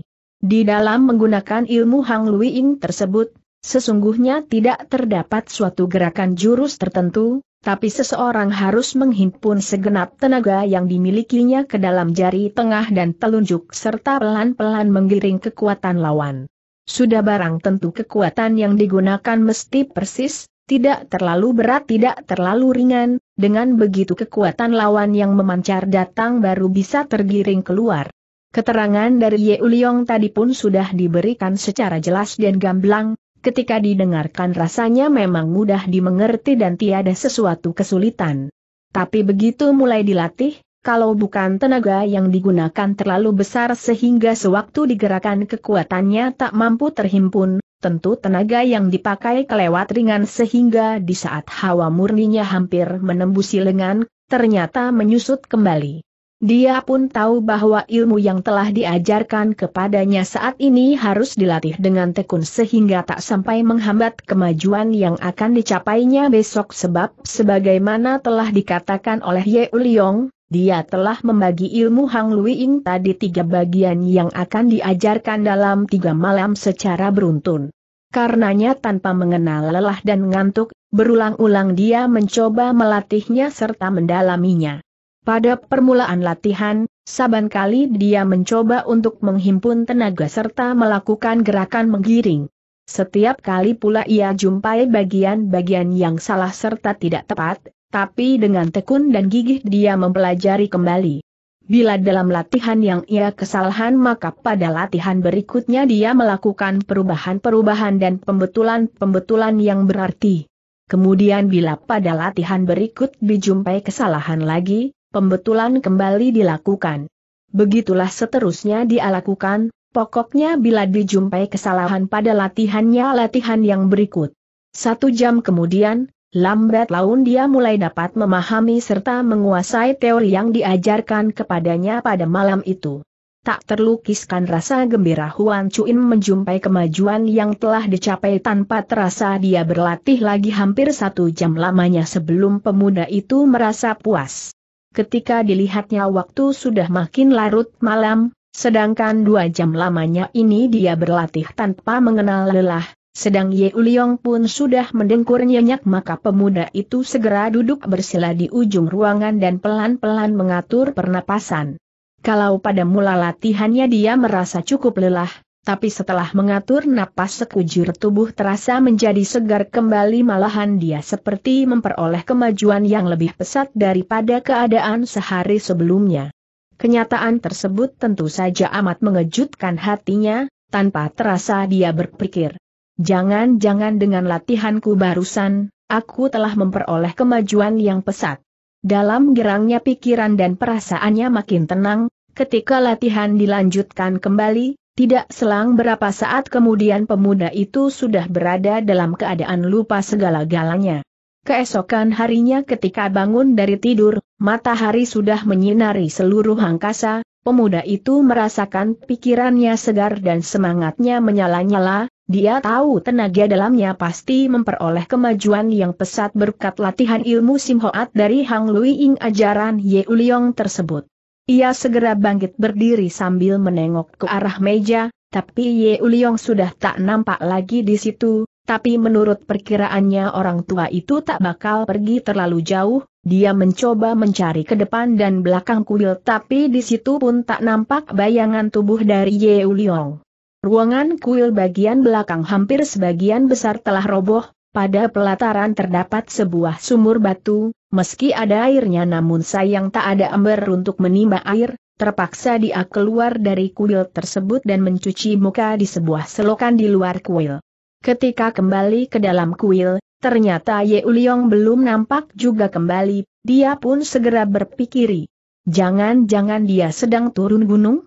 Di dalam menggunakan ilmu Hang Lui Ying tersebut, sesungguhnya tidak terdapat suatu gerakan jurus tertentu, tapi seseorang harus menghimpun segenap tenaga yang dimilikinya ke dalam jari tengah dan telunjuk serta pelan-pelan menggiring kekuatan lawan. Sudah barang tentu kekuatan yang digunakan mesti persis, tidak terlalu berat tidak terlalu ringan, dengan begitu kekuatan lawan yang memancar datang baru bisa tergiring keluar. Keterangan dari Ye Uliong tadi pun sudah diberikan secara jelas dan gamblang, ketika didengarkan rasanya memang mudah dimengerti dan tiada sesuatu kesulitan. Tapi begitu mulai dilatih, kalau bukan tenaga yang digunakan terlalu besar sehingga sewaktu digerakkan kekuatannya tak mampu terhimpun, tentu tenaga yang dipakai kelewat ringan sehingga di saat hawa murninya hampir menembusi lengan, ternyata menyusut kembali. Dia pun tahu bahwa ilmu yang telah diajarkan kepadanya saat ini harus dilatih dengan tekun sehingga tak sampai menghambat kemajuan yang akan dicapainya besok sebab sebagaimana telah dikatakan oleh Ye Uliong, dia telah membagi ilmu Hang Luiing tadi tiga bagian yang akan diajarkan dalam tiga malam secara beruntun. Karenanya tanpa mengenal lelah dan ngantuk, berulang-ulang dia mencoba melatihnya serta mendalaminya. Pada permulaan latihan, saban kali dia mencoba untuk menghimpun tenaga serta melakukan gerakan menggiring. Setiap kali pula ia jumpai bagian-bagian yang salah serta tidak tepat, tapi dengan tekun dan gigih dia mempelajari kembali. Bila dalam latihan yang ia kesalahan maka pada latihan berikutnya dia melakukan perubahan-perubahan dan pembetulan-pembetulan yang berarti. Kemudian bila pada latihan berikut dijumpai kesalahan lagi, pembetulan kembali dilakukan. Begitulah seterusnya dia lakukan, pokoknya bila dijumpai kesalahan pada latihannya latihan yang berikut. Satu jam kemudian, lambat laun dia mulai dapat memahami serta menguasai teori yang diajarkan kepadanya pada malam itu. Tak terlukiskan rasa gembira Huan Chuin menjumpai kemajuan yang telah dicapai tanpa terasa dia berlatih lagi hampir satu jam lamanya sebelum pemuda itu merasa puas ketika dilihatnya waktu sudah makin larut malam, sedangkan dua jam lamanya ini dia berlatih tanpa mengenal lelah, sedang Ye Uliong pun sudah mendengkur nyenyak maka pemuda itu segera duduk bersila di ujung ruangan dan pelan-pelan mengatur pernapasan. Kalau pada mula latihannya dia merasa cukup lelah, tapi setelah mengatur napas sekujur tubuh terasa menjadi segar kembali malahan dia seperti memperoleh kemajuan yang lebih pesat daripada keadaan sehari sebelumnya. Kenyataan tersebut tentu saja amat mengejutkan hatinya, tanpa terasa dia berpikir. Jangan-jangan dengan latihanku barusan, aku telah memperoleh kemajuan yang pesat. Dalam gerangnya pikiran dan perasaannya makin tenang, ketika latihan dilanjutkan kembali, tidak selang berapa saat kemudian pemuda itu sudah berada dalam keadaan lupa segala-galanya. Keesokan harinya ketika bangun dari tidur, matahari sudah menyinari seluruh angkasa, pemuda itu merasakan pikirannya segar dan semangatnya menyala-nyala, dia tahu tenaga dalamnya pasti memperoleh kemajuan yang pesat berkat latihan ilmu Simhoat dari Hang Lui ajaran Ye Uliong tersebut. Ia segera bangkit berdiri sambil menengok ke arah meja, tapi Ye Uliong sudah tak nampak lagi di situ, tapi menurut perkiraannya orang tua itu tak bakal pergi terlalu jauh, dia mencoba mencari ke depan dan belakang kuil tapi di situ pun tak nampak bayangan tubuh dari Ye Uliong. Ruangan kuil bagian belakang hampir sebagian besar telah roboh, pada pelataran terdapat sebuah sumur batu, meski ada airnya namun sayang tak ada ember untuk menimba air, terpaksa dia keluar dari kuil tersebut dan mencuci muka di sebuah selokan di luar kuil. Ketika kembali ke dalam kuil, ternyata Ye Uliong belum nampak juga kembali, dia pun segera berpikiri. Jangan-jangan dia sedang turun gunung?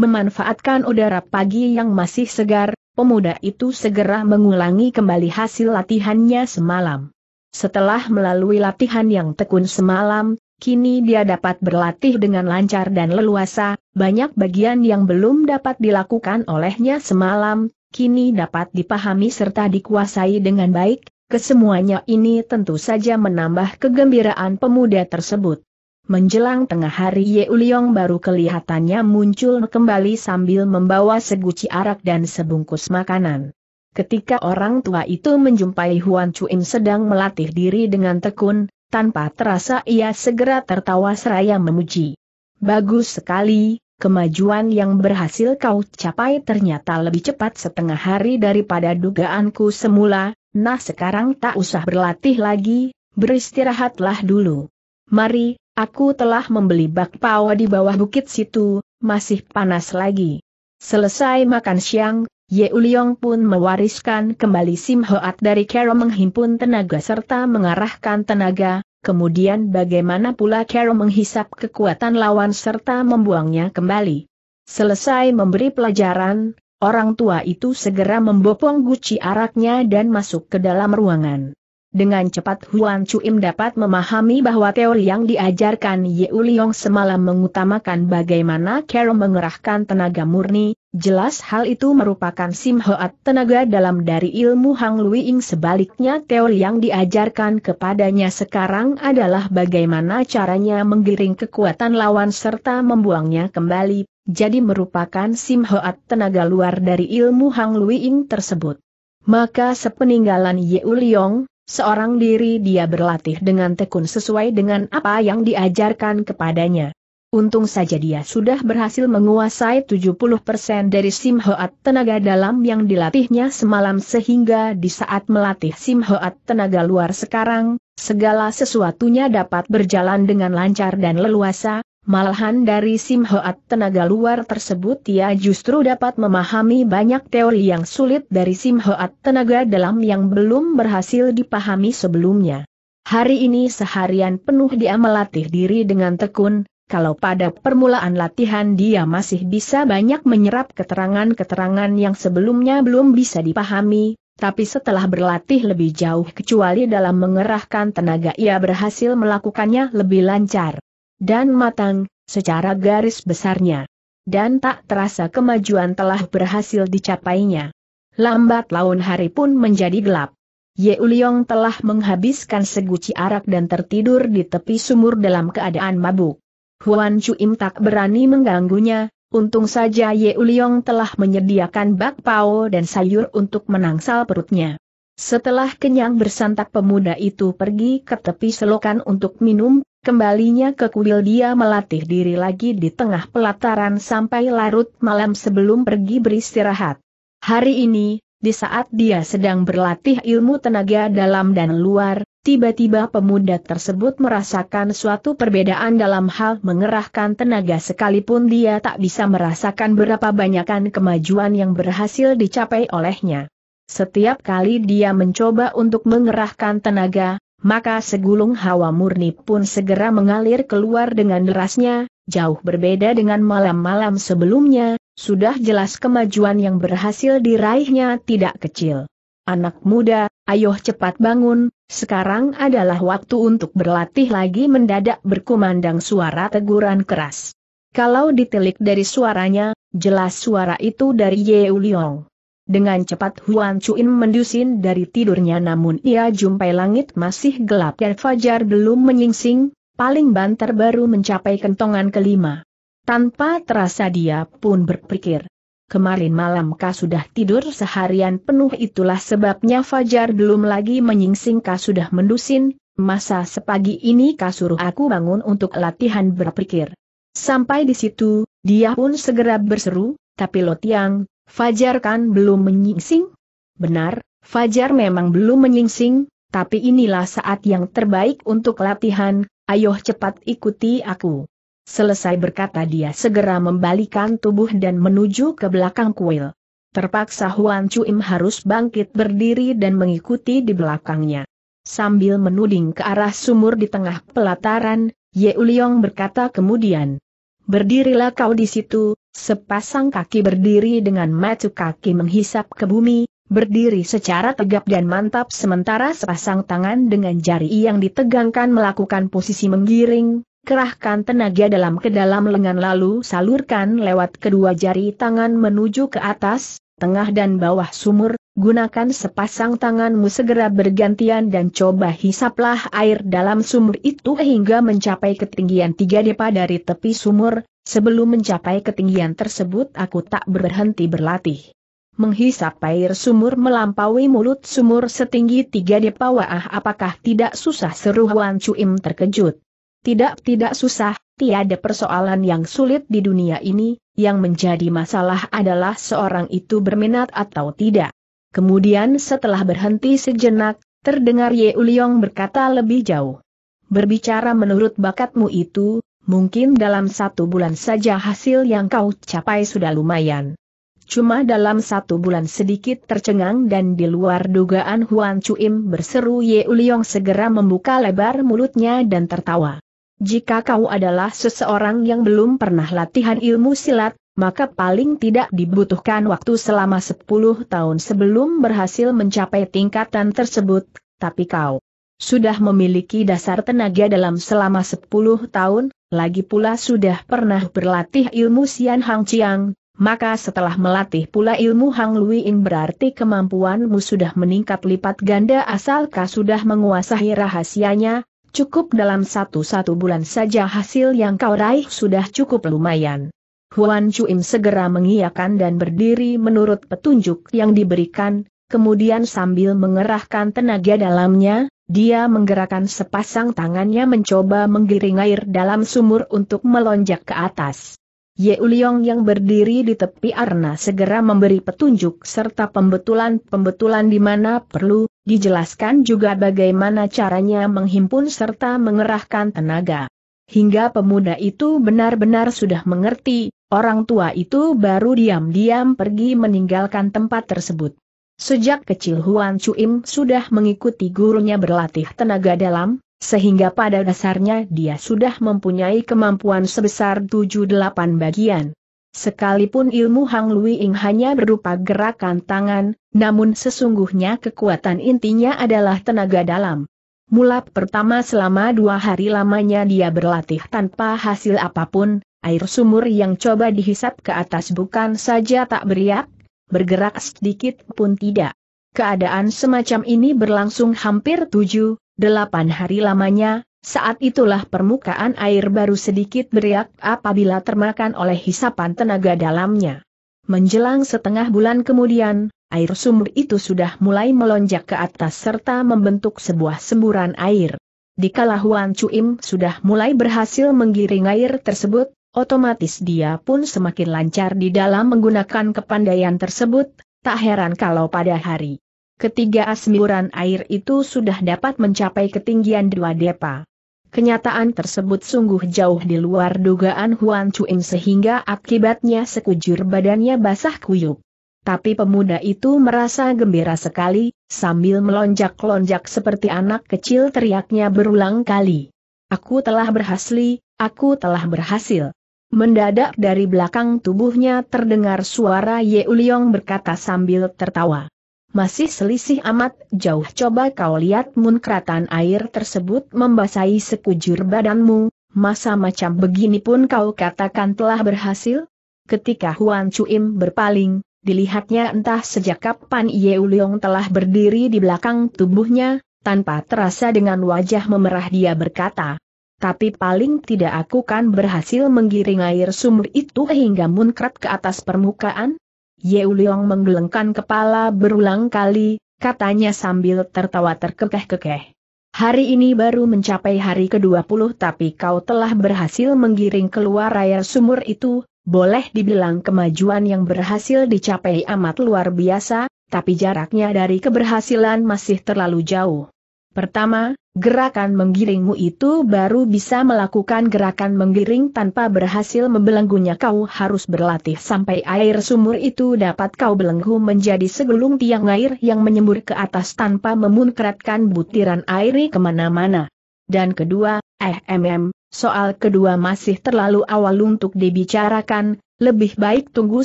Memanfaatkan udara pagi yang masih segar, pemuda itu segera mengulangi kembali hasil latihannya semalam. Setelah melalui latihan yang tekun semalam, kini dia dapat berlatih dengan lancar dan leluasa, banyak bagian yang belum dapat dilakukan olehnya semalam, kini dapat dipahami serta dikuasai dengan baik, kesemuanya ini tentu saja menambah kegembiraan pemuda tersebut. Menjelang tengah hari Ye Uliong baru kelihatannya muncul kembali sambil membawa seguci arak dan sebungkus makanan. Ketika orang tua itu menjumpai Huan Chuin sedang melatih diri dengan tekun, tanpa terasa ia segera tertawa seraya memuji. Bagus sekali, kemajuan yang berhasil kau capai ternyata lebih cepat setengah hari daripada dugaanku semula, nah sekarang tak usah berlatih lagi, beristirahatlah dulu. Mari, aku telah membeli bakpao di bawah bukit situ, masih panas lagi. Selesai makan siang, Ye Uliong pun mewariskan kembali Sim Hoat dari Kero menghimpun tenaga serta mengarahkan tenaga, kemudian bagaimana pula Kero menghisap kekuatan lawan serta membuangnya kembali. Selesai memberi pelajaran, orang tua itu segera membopong guci araknya dan masuk ke dalam ruangan. Dengan cepat Huan Chuim dapat memahami bahwa teori yang diajarkan Ye Uliong semalam mengutamakan bagaimana Carol mengerahkan tenaga murni, jelas hal itu merupakan simhoat tenaga dalam dari ilmu Hang Luiing sebaliknya teori yang diajarkan kepadanya sekarang adalah bagaimana caranya menggiring kekuatan lawan serta membuangnya kembali, jadi merupakan simhoat tenaga luar dari ilmu Hang Luiing tersebut. Maka sepeninggalan Ye Uliong, Seorang diri dia berlatih dengan tekun sesuai dengan apa yang diajarkan kepadanya. Untung saja dia sudah berhasil menguasai 70% dari Sim Hoat tenaga dalam yang dilatihnya semalam sehingga di saat melatih Sim Hoat tenaga luar sekarang, segala sesuatunya dapat berjalan dengan lancar dan leluasa, Malahan dari Simhoat tenaga luar tersebut ia justru dapat memahami banyak teori yang sulit dari Simhoat tenaga dalam yang belum berhasil dipahami sebelumnya. Hari ini seharian penuh dia melatih diri dengan tekun, kalau pada permulaan latihan dia masih bisa banyak menyerap keterangan-keterangan yang sebelumnya belum bisa dipahami, tapi setelah berlatih lebih jauh kecuali dalam mengerahkan tenaga ia berhasil melakukannya lebih lancar dan matang, secara garis besarnya. Dan tak terasa kemajuan telah berhasil dicapainya. Lambat laun hari pun menjadi gelap. Ye Uliong telah menghabiskan seguci arak dan tertidur di tepi sumur dalam keadaan mabuk. Huan Chuim tak berani mengganggunya, untung saja Ye Uliong telah menyediakan bakpao dan sayur untuk menangsal perutnya. Setelah kenyang bersantak pemuda itu pergi ke tepi selokan untuk minum, kembalinya ke kuil dia melatih diri lagi di tengah pelataran sampai larut malam sebelum pergi beristirahat. Hari ini, di saat dia sedang berlatih ilmu tenaga dalam dan luar, tiba-tiba pemuda tersebut merasakan suatu perbedaan dalam hal mengerahkan tenaga sekalipun dia tak bisa merasakan berapa banyakan kemajuan yang berhasil dicapai olehnya. Setiap kali dia mencoba untuk mengerahkan tenaga, maka segulung hawa murni pun segera mengalir keluar dengan derasnya, jauh berbeda dengan malam-malam sebelumnya, sudah jelas kemajuan yang berhasil diraihnya tidak kecil. Anak muda, ayo cepat bangun, sekarang adalah waktu untuk berlatih lagi mendadak berkumandang suara teguran keras. Kalau ditelik dari suaranya, jelas suara itu dari Ye Uliong. Dengan cepat Huan Chuin mendusin dari tidurnya namun ia jumpai langit masih gelap dan fajar belum menyingsing, paling banter baru mencapai kentongan kelima. Tanpa terasa dia pun berpikir. Kemarin malam kau sudah tidur seharian penuh itulah sebabnya fajar belum lagi menyingsing Kau sudah mendusin, masa sepagi ini kau suruh aku bangun untuk latihan berpikir. Sampai di situ, dia pun segera berseru, tapi Lotiang, Fajar kan belum menyingsing? Benar, Fajar memang belum menyingsing, tapi inilah saat yang terbaik untuk latihan, ayo cepat ikuti aku. Selesai berkata dia segera membalikan tubuh dan menuju ke belakang kuil. Terpaksa Huan Chuim harus bangkit berdiri dan mengikuti di belakangnya. Sambil menuding ke arah sumur di tengah pelataran, Ye Uliong berkata kemudian, Berdirilah kau di situ, sepasang kaki berdiri dengan matu kaki menghisap ke bumi, berdiri secara tegap dan mantap sementara sepasang tangan dengan jari yang ditegangkan melakukan posisi menggiring, kerahkan tenaga dalam ke dalam lengan lalu salurkan lewat kedua jari tangan menuju ke atas, tengah dan bawah sumur, Gunakan sepasang tanganmu segera bergantian dan coba hisaplah air dalam sumur itu hingga mencapai ketinggian 3 depa dari tepi sumur, sebelum mencapai ketinggian tersebut aku tak berhenti berlatih. Menghisap air sumur melampaui mulut sumur setinggi 3 depa wah apakah tidak susah seru Wan Cuim terkejut. Tidak tidak susah, tiada persoalan yang sulit di dunia ini, yang menjadi masalah adalah seorang itu berminat atau tidak. Kemudian setelah berhenti sejenak, terdengar Ye Uliong berkata lebih jauh. Berbicara menurut bakatmu itu, mungkin dalam satu bulan saja hasil yang kau capai sudah lumayan. Cuma dalam satu bulan sedikit tercengang dan di luar dugaan Huan Chuim berseru Ye Uliong segera membuka lebar mulutnya dan tertawa. Jika kau adalah seseorang yang belum pernah latihan ilmu silat, maka paling tidak dibutuhkan waktu selama 10 tahun sebelum berhasil mencapai tingkatan tersebut, tapi kau sudah memiliki dasar tenaga dalam selama 10 tahun, lagi pula sudah pernah berlatih ilmu Sian Hang Chiang, maka setelah melatih pula ilmu Hang Lui Ing berarti kemampuanmu sudah meningkat lipat ganda asalkah sudah menguasai rahasianya, cukup dalam satu-satu bulan saja hasil yang kau raih sudah cukup lumayan. Huan Chuim segera mengiyakan dan berdiri menurut petunjuk yang diberikan, kemudian sambil mengerahkan tenaga dalamnya, dia menggerakkan sepasang tangannya mencoba menggiring air dalam sumur untuk melonjak ke atas. Ye Uliong yang berdiri di tepi arna segera memberi petunjuk serta pembetulan-pembetulan di mana perlu, dijelaskan juga bagaimana caranya menghimpun serta mengerahkan tenaga. Hingga pemuda itu benar-benar sudah mengerti, Orang tua itu baru diam-diam pergi meninggalkan tempat tersebut. Sejak kecil Huan Chuim sudah mengikuti gurunya berlatih tenaga dalam, sehingga pada dasarnya dia sudah mempunyai kemampuan sebesar 7-8 bagian. Sekalipun ilmu Hang Lui Ing hanya berupa gerakan tangan, namun sesungguhnya kekuatan intinya adalah tenaga dalam. Mulap pertama selama dua hari lamanya dia berlatih tanpa hasil apapun, air sumur yang coba dihisap ke atas bukan saja tak beriak, bergerak sedikit pun tidak. Keadaan semacam ini berlangsung hampir tujuh, delapan hari lamanya, saat itulah permukaan air baru sedikit beriak apabila termakan oleh hisapan tenaga dalamnya. Menjelang setengah bulan kemudian, air sumur itu sudah mulai melonjak ke atas serta membentuk sebuah semburan air. Di Huan Cuim sudah mulai berhasil menggiring air tersebut, otomatis dia pun semakin lancar di dalam menggunakan kepandaian tersebut, tak heran kalau pada hari ketiga asmiuran air itu sudah dapat mencapai ketinggian dua depa. Kenyataan tersebut sungguh jauh di luar dugaan Huan Chuing sehingga akibatnya sekujur badannya basah kuyup. Tapi pemuda itu merasa gembira sekali, sambil melonjak-lonjak seperti anak kecil teriaknya berulang kali. Aku telah berhasil, aku telah berhasil mendadak dari belakang tubuhnya terdengar suara Ye Uliong berkata sambil tertawa. Masih selisih amat jauh coba kau lihat munkratan air tersebut membasahi sekujur badanmu, masa macam begini pun kau katakan telah berhasil? Ketika Huan Chuim berpaling, dilihatnya entah sejak kapan Ye Uliong telah berdiri di belakang tubuhnya, tanpa terasa dengan wajah memerah dia berkata, tapi paling tidak aku kan berhasil menggiring air sumur itu hingga munkrat ke atas permukaan? Ye Uliong menggelengkan kepala berulang kali, katanya sambil tertawa terkekeh-kekeh. Hari ini baru mencapai hari ke-20 tapi kau telah berhasil menggiring keluar air sumur itu, boleh dibilang kemajuan yang berhasil dicapai amat luar biasa, tapi jaraknya dari keberhasilan masih terlalu jauh. Pertama, gerakan menggiringmu itu baru bisa melakukan gerakan menggiring tanpa berhasil membelenggunya kau harus berlatih sampai air sumur itu dapat kau belenggu menjadi segelung tiang air yang menyembur ke atas tanpa memunkratkan butiran air kemana-mana. Dan kedua, eh mm, soal kedua masih terlalu awal untuk dibicarakan, lebih baik tunggu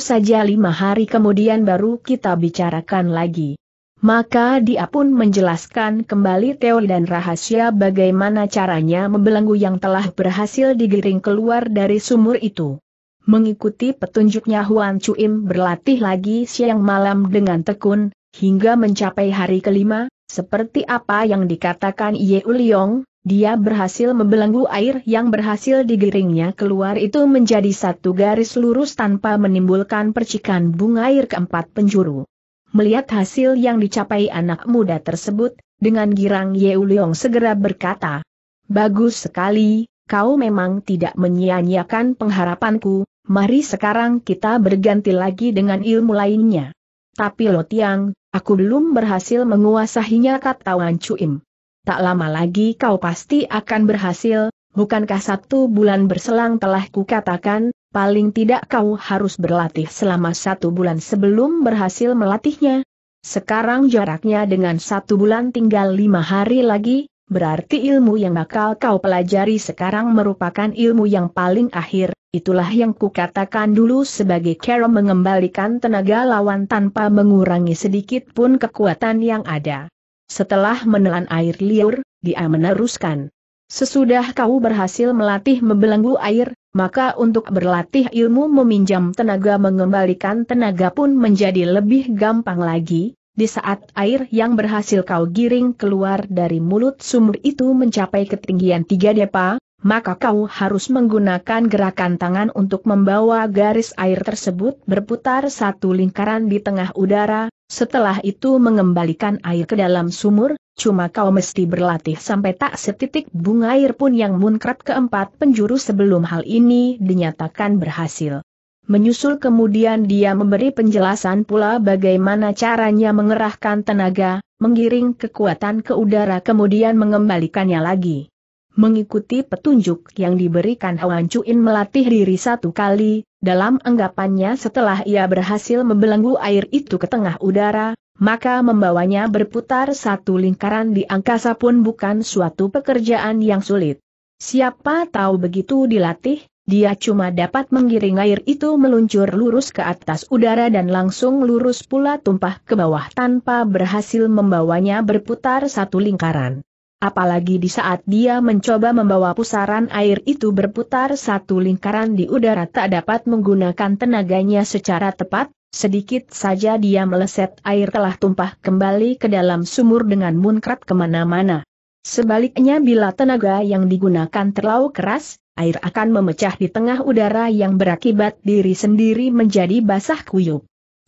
saja lima hari kemudian baru kita bicarakan lagi. Maka dia pun menjelaskan kembali teori dan rahasia bagaimana caranya membelenggu yang telah berhasil digiring keluar dari sumur itu. Mengikuti petunjuknya Huan Chuim berlatih lagi siang malam dengan tekun, hingga mencapai hari kelima, seperti apa yang dikatakan Ye Uliong, dia berhasil membelenggu air yang berhasil digiringnya keluar itu menjadi satu garis lurus tanpa menimbulkan percikan bunga air keempat penjuru. Melihat hasil yang dicapai anak muda tersebut, dengan girang Yeu Leong segera berkata, Bagus sekali, kau memang tidak menyia-nyiakan pengharapanku, mari sekarang kita berganti lagi dengan ilmu lainnya. Tapi Yang, aku belum berhasil menguasahinya kata Wan Chuim. Tak lama lagi kau pasti akan berhasil, bukankah satu bulan berselang telah kukatakan, paling tidak kau harus berlatih selama satu bulan sebelum berhasil melatihnya. Sekarang jaraknya dengan satu bulan tinggal lima hari lagi, berarti ilmu yang bakal kau pelajari sekarang merupakan ilmu yang paling akhir, itulah yang kukatakan dulu sebagai cara mengembalikan tenaga lawan tanpa mengurangi sedikit pun kekuatan yang ada. Setelah menelan air liur, dia meneruskan. Sesudah kau berhasil melatih membelenggu air, maka untuk berlatih ilmu meminjam tenaga mengembalikan tenaga pun menjadi lebih gampang lagi, di saat air yang berhasil kau giring keluar dari mulut sumur itu mencapai ketinggian tiga depa, maka kau harus menggunakan gerakan tangan untuk membawa garis air tersebut berputar satu lingkaran di tengah udara, setelah itu mengembalikan air ke dalam sumur, cuma kau mesti berlatih sampai tak setitik bunga air pun yang munkrat keempat penjuru sebelum hal ini dinyatakan berhasil. Menyusul kemudian dia memberi penjelasan pula bagaimana caranya mengerahkan tenaga, menggiring kekuatan ke udara kemudian mengembalikannya lagi mengikuti petunjuk yang diberikan Hwan Chuin melatih diri satu kali, dalam anggapannya setelah ia berhasil membelenggu air itu ke tengah udara, maka membawanya berputar satu lingkaran di angkasa pun bukan suatu pekerjaan yang sulit. Siapa tahu begitu dilatih, dia cuma dapat menggiring air itu meluncur lurus ke atas udara dan langsung lurus pula tumpah ke bawah tanpa berhasil membawanya berputar satu lingkaran apalagi di saat dia mencoba membawa pusaran air itu berputar satu lingkaran di udara tak dapat menggunakan tenaganya secara tepat, sedikit saja dia meleset air telah tumpah kembali ke dalam sumur dengan munkrat kemana-mana. Sebaliknya bila tenaga yang digunakan terlalu keras, air akan memecah di tengah udara yang berakibat diri sendiri menjadi basah kuyup.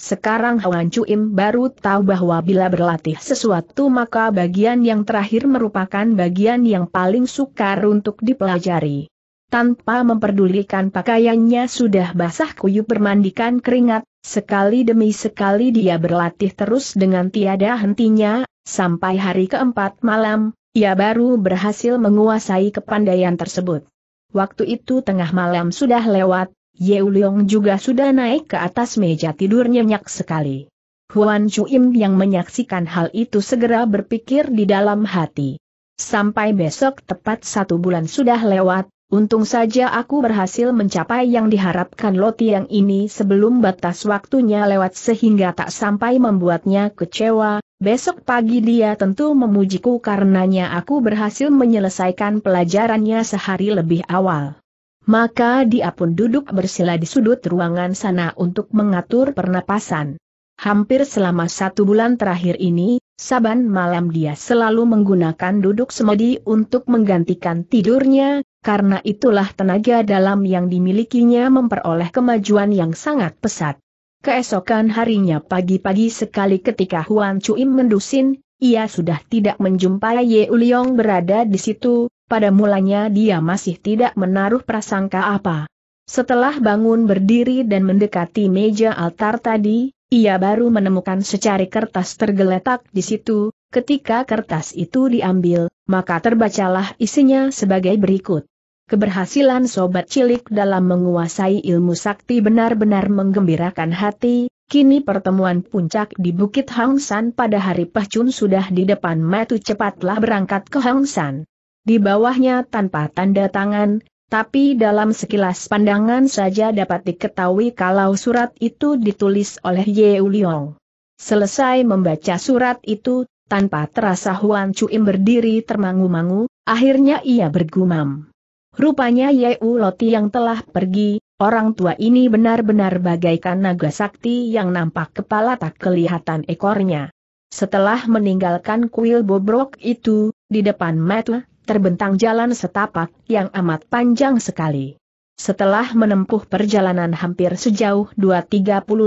Sekarang Hwan Im baru tahu bahwa bila berlatih sesuatu maka bagian yang terakhir merupakan bagian yang paling sukar untuk dipelajari. Tanpa memperdulikan pakaiannya sudah basah kuyup bermandikan keringat, sekali demi sekali dia berlatih terus dengan tiada hentinya, sampai hari keempat malam, ia baru berhasil menguasai kepandaian tersebut. Waktu itu tengah malam sudah lewat, Yeu Leong juga sudah naik ke atas meja tidur nyenyak sekali. Huan Chuim yang menyaksikan hal itu segera berpikir di dalam hati. Sampai besok tepat satu bulan sudah lewat, untung saja aku berhasil mencapai yang diharapkan Loti yang ini sebelum batas waktunya lewat sehingga tak sampai membuatnya kecewa, besok pagi dia tentu memujiku karenanya aku berhasil menyelesaikan pelajarannya sehari lebih awal maka dia pun duduk bersila di sudut ruangan sana untuk mengatur pernapasan. Hampir selama satu bulan terakhir ini, saban malam dia selalu menggunakan duduk semedi untuk menggantikan tidurnya, karena itulah tenaga dalam yang dimilikinya memperoleh kemajuan yang sangat pesat. Keesokan harinya pagi-pagi sekali ketika Huan Chuim mendusin, ia sudah tidak menjumpai Ye Uliong berada di situ, pada mulanya dia masih tidak menaruh prasangka apa. Setelah bangun berdiri dan mendekati meja altar tadi, ia baru menemukan secari kertas tergeletak di situ, ketika kertas itu diambil, maka terbacalah isinya sebagai berikut. Keberhasilan sobat cilik dalam menguasai ilmu sakti benar-benar menggembirakan hati, kini pertemuan puncak di Bukit Hangsan pada hari Pahcun sudah di depan matu cepatlah berangkat ke Hangsan. Di bawahnya tanpa tanda tangan, tapi dalam sekilas pandangan saja dapat diketahui kalau surat itu ditulis oleh Ye Uliong. Selesai membaca surat itu, tanpa terasa Huan cuim berdiri termangu-mangu, akhirnya ia bergumam. Rupanya Ye Uloti yang telah pergi, orang tua ini benar-benar bagaikan naga sakti yang nampak kepala tak kelihatan ekornya. Setelah meninggalkan kuil bobrok itu, di depan mata terbentang jalan setapak yang amat panjang sekali. Setelah menempuh perjalanan hampir sejauh 2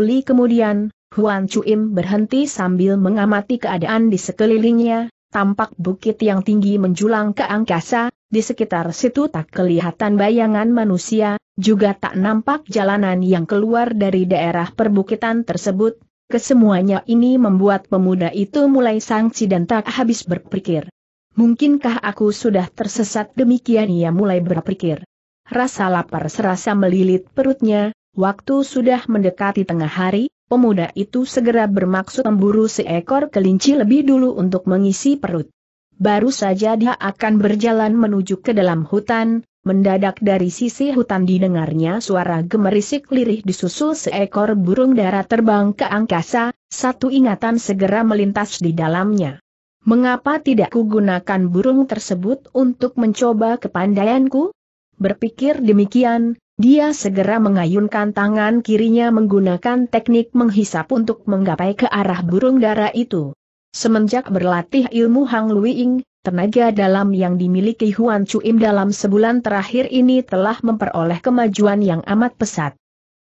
li kemudian, Huan Chuim berhenti sambil mengamati keadaan di sekelilingnya, tampak bukit yang tinggi menjulang ke angkasa, di sekitar situ tak kelihatan bayangan manusia, juga tak nampak jalanan yang keluar dari daerah perbukitan tersebut, Kesemuanya ini membuat pemuda itu mulai sangsi dan tak habis berpikir. Mungkinkah aku sudah tersesat demikian ia mulai berpikir. Rasa lapar serasa melilit perutnya, waktu sudah mendekati tengah hari, pemuda itu segera bermaksud memburu seekor kelinci lebih dulu untuk mengisi perut. Baru saja dia akan berjalan menuju ke dalam hutan, mendadak dari sisi hutan didengarnya suara gemerisik lirih disusul seekor burung darah terbang ke angkasa, satu ingatan segera melintas di dalamnya. Mengapa tidak kugunakan burung tersebut untuk mencoba kepandaianku? Berpikir demikian, dia segera mengayunkan tangan kirinya menggunakan teknik menghisap untuk menggapai ke arah burung dara itu. Semenjak berlatih ilmu Hang Luiing, tenaga dalam yang dimiliki Huan Chuim dalam sebulan terakhir ini telah memperoleh kemajuan yang amat pesat.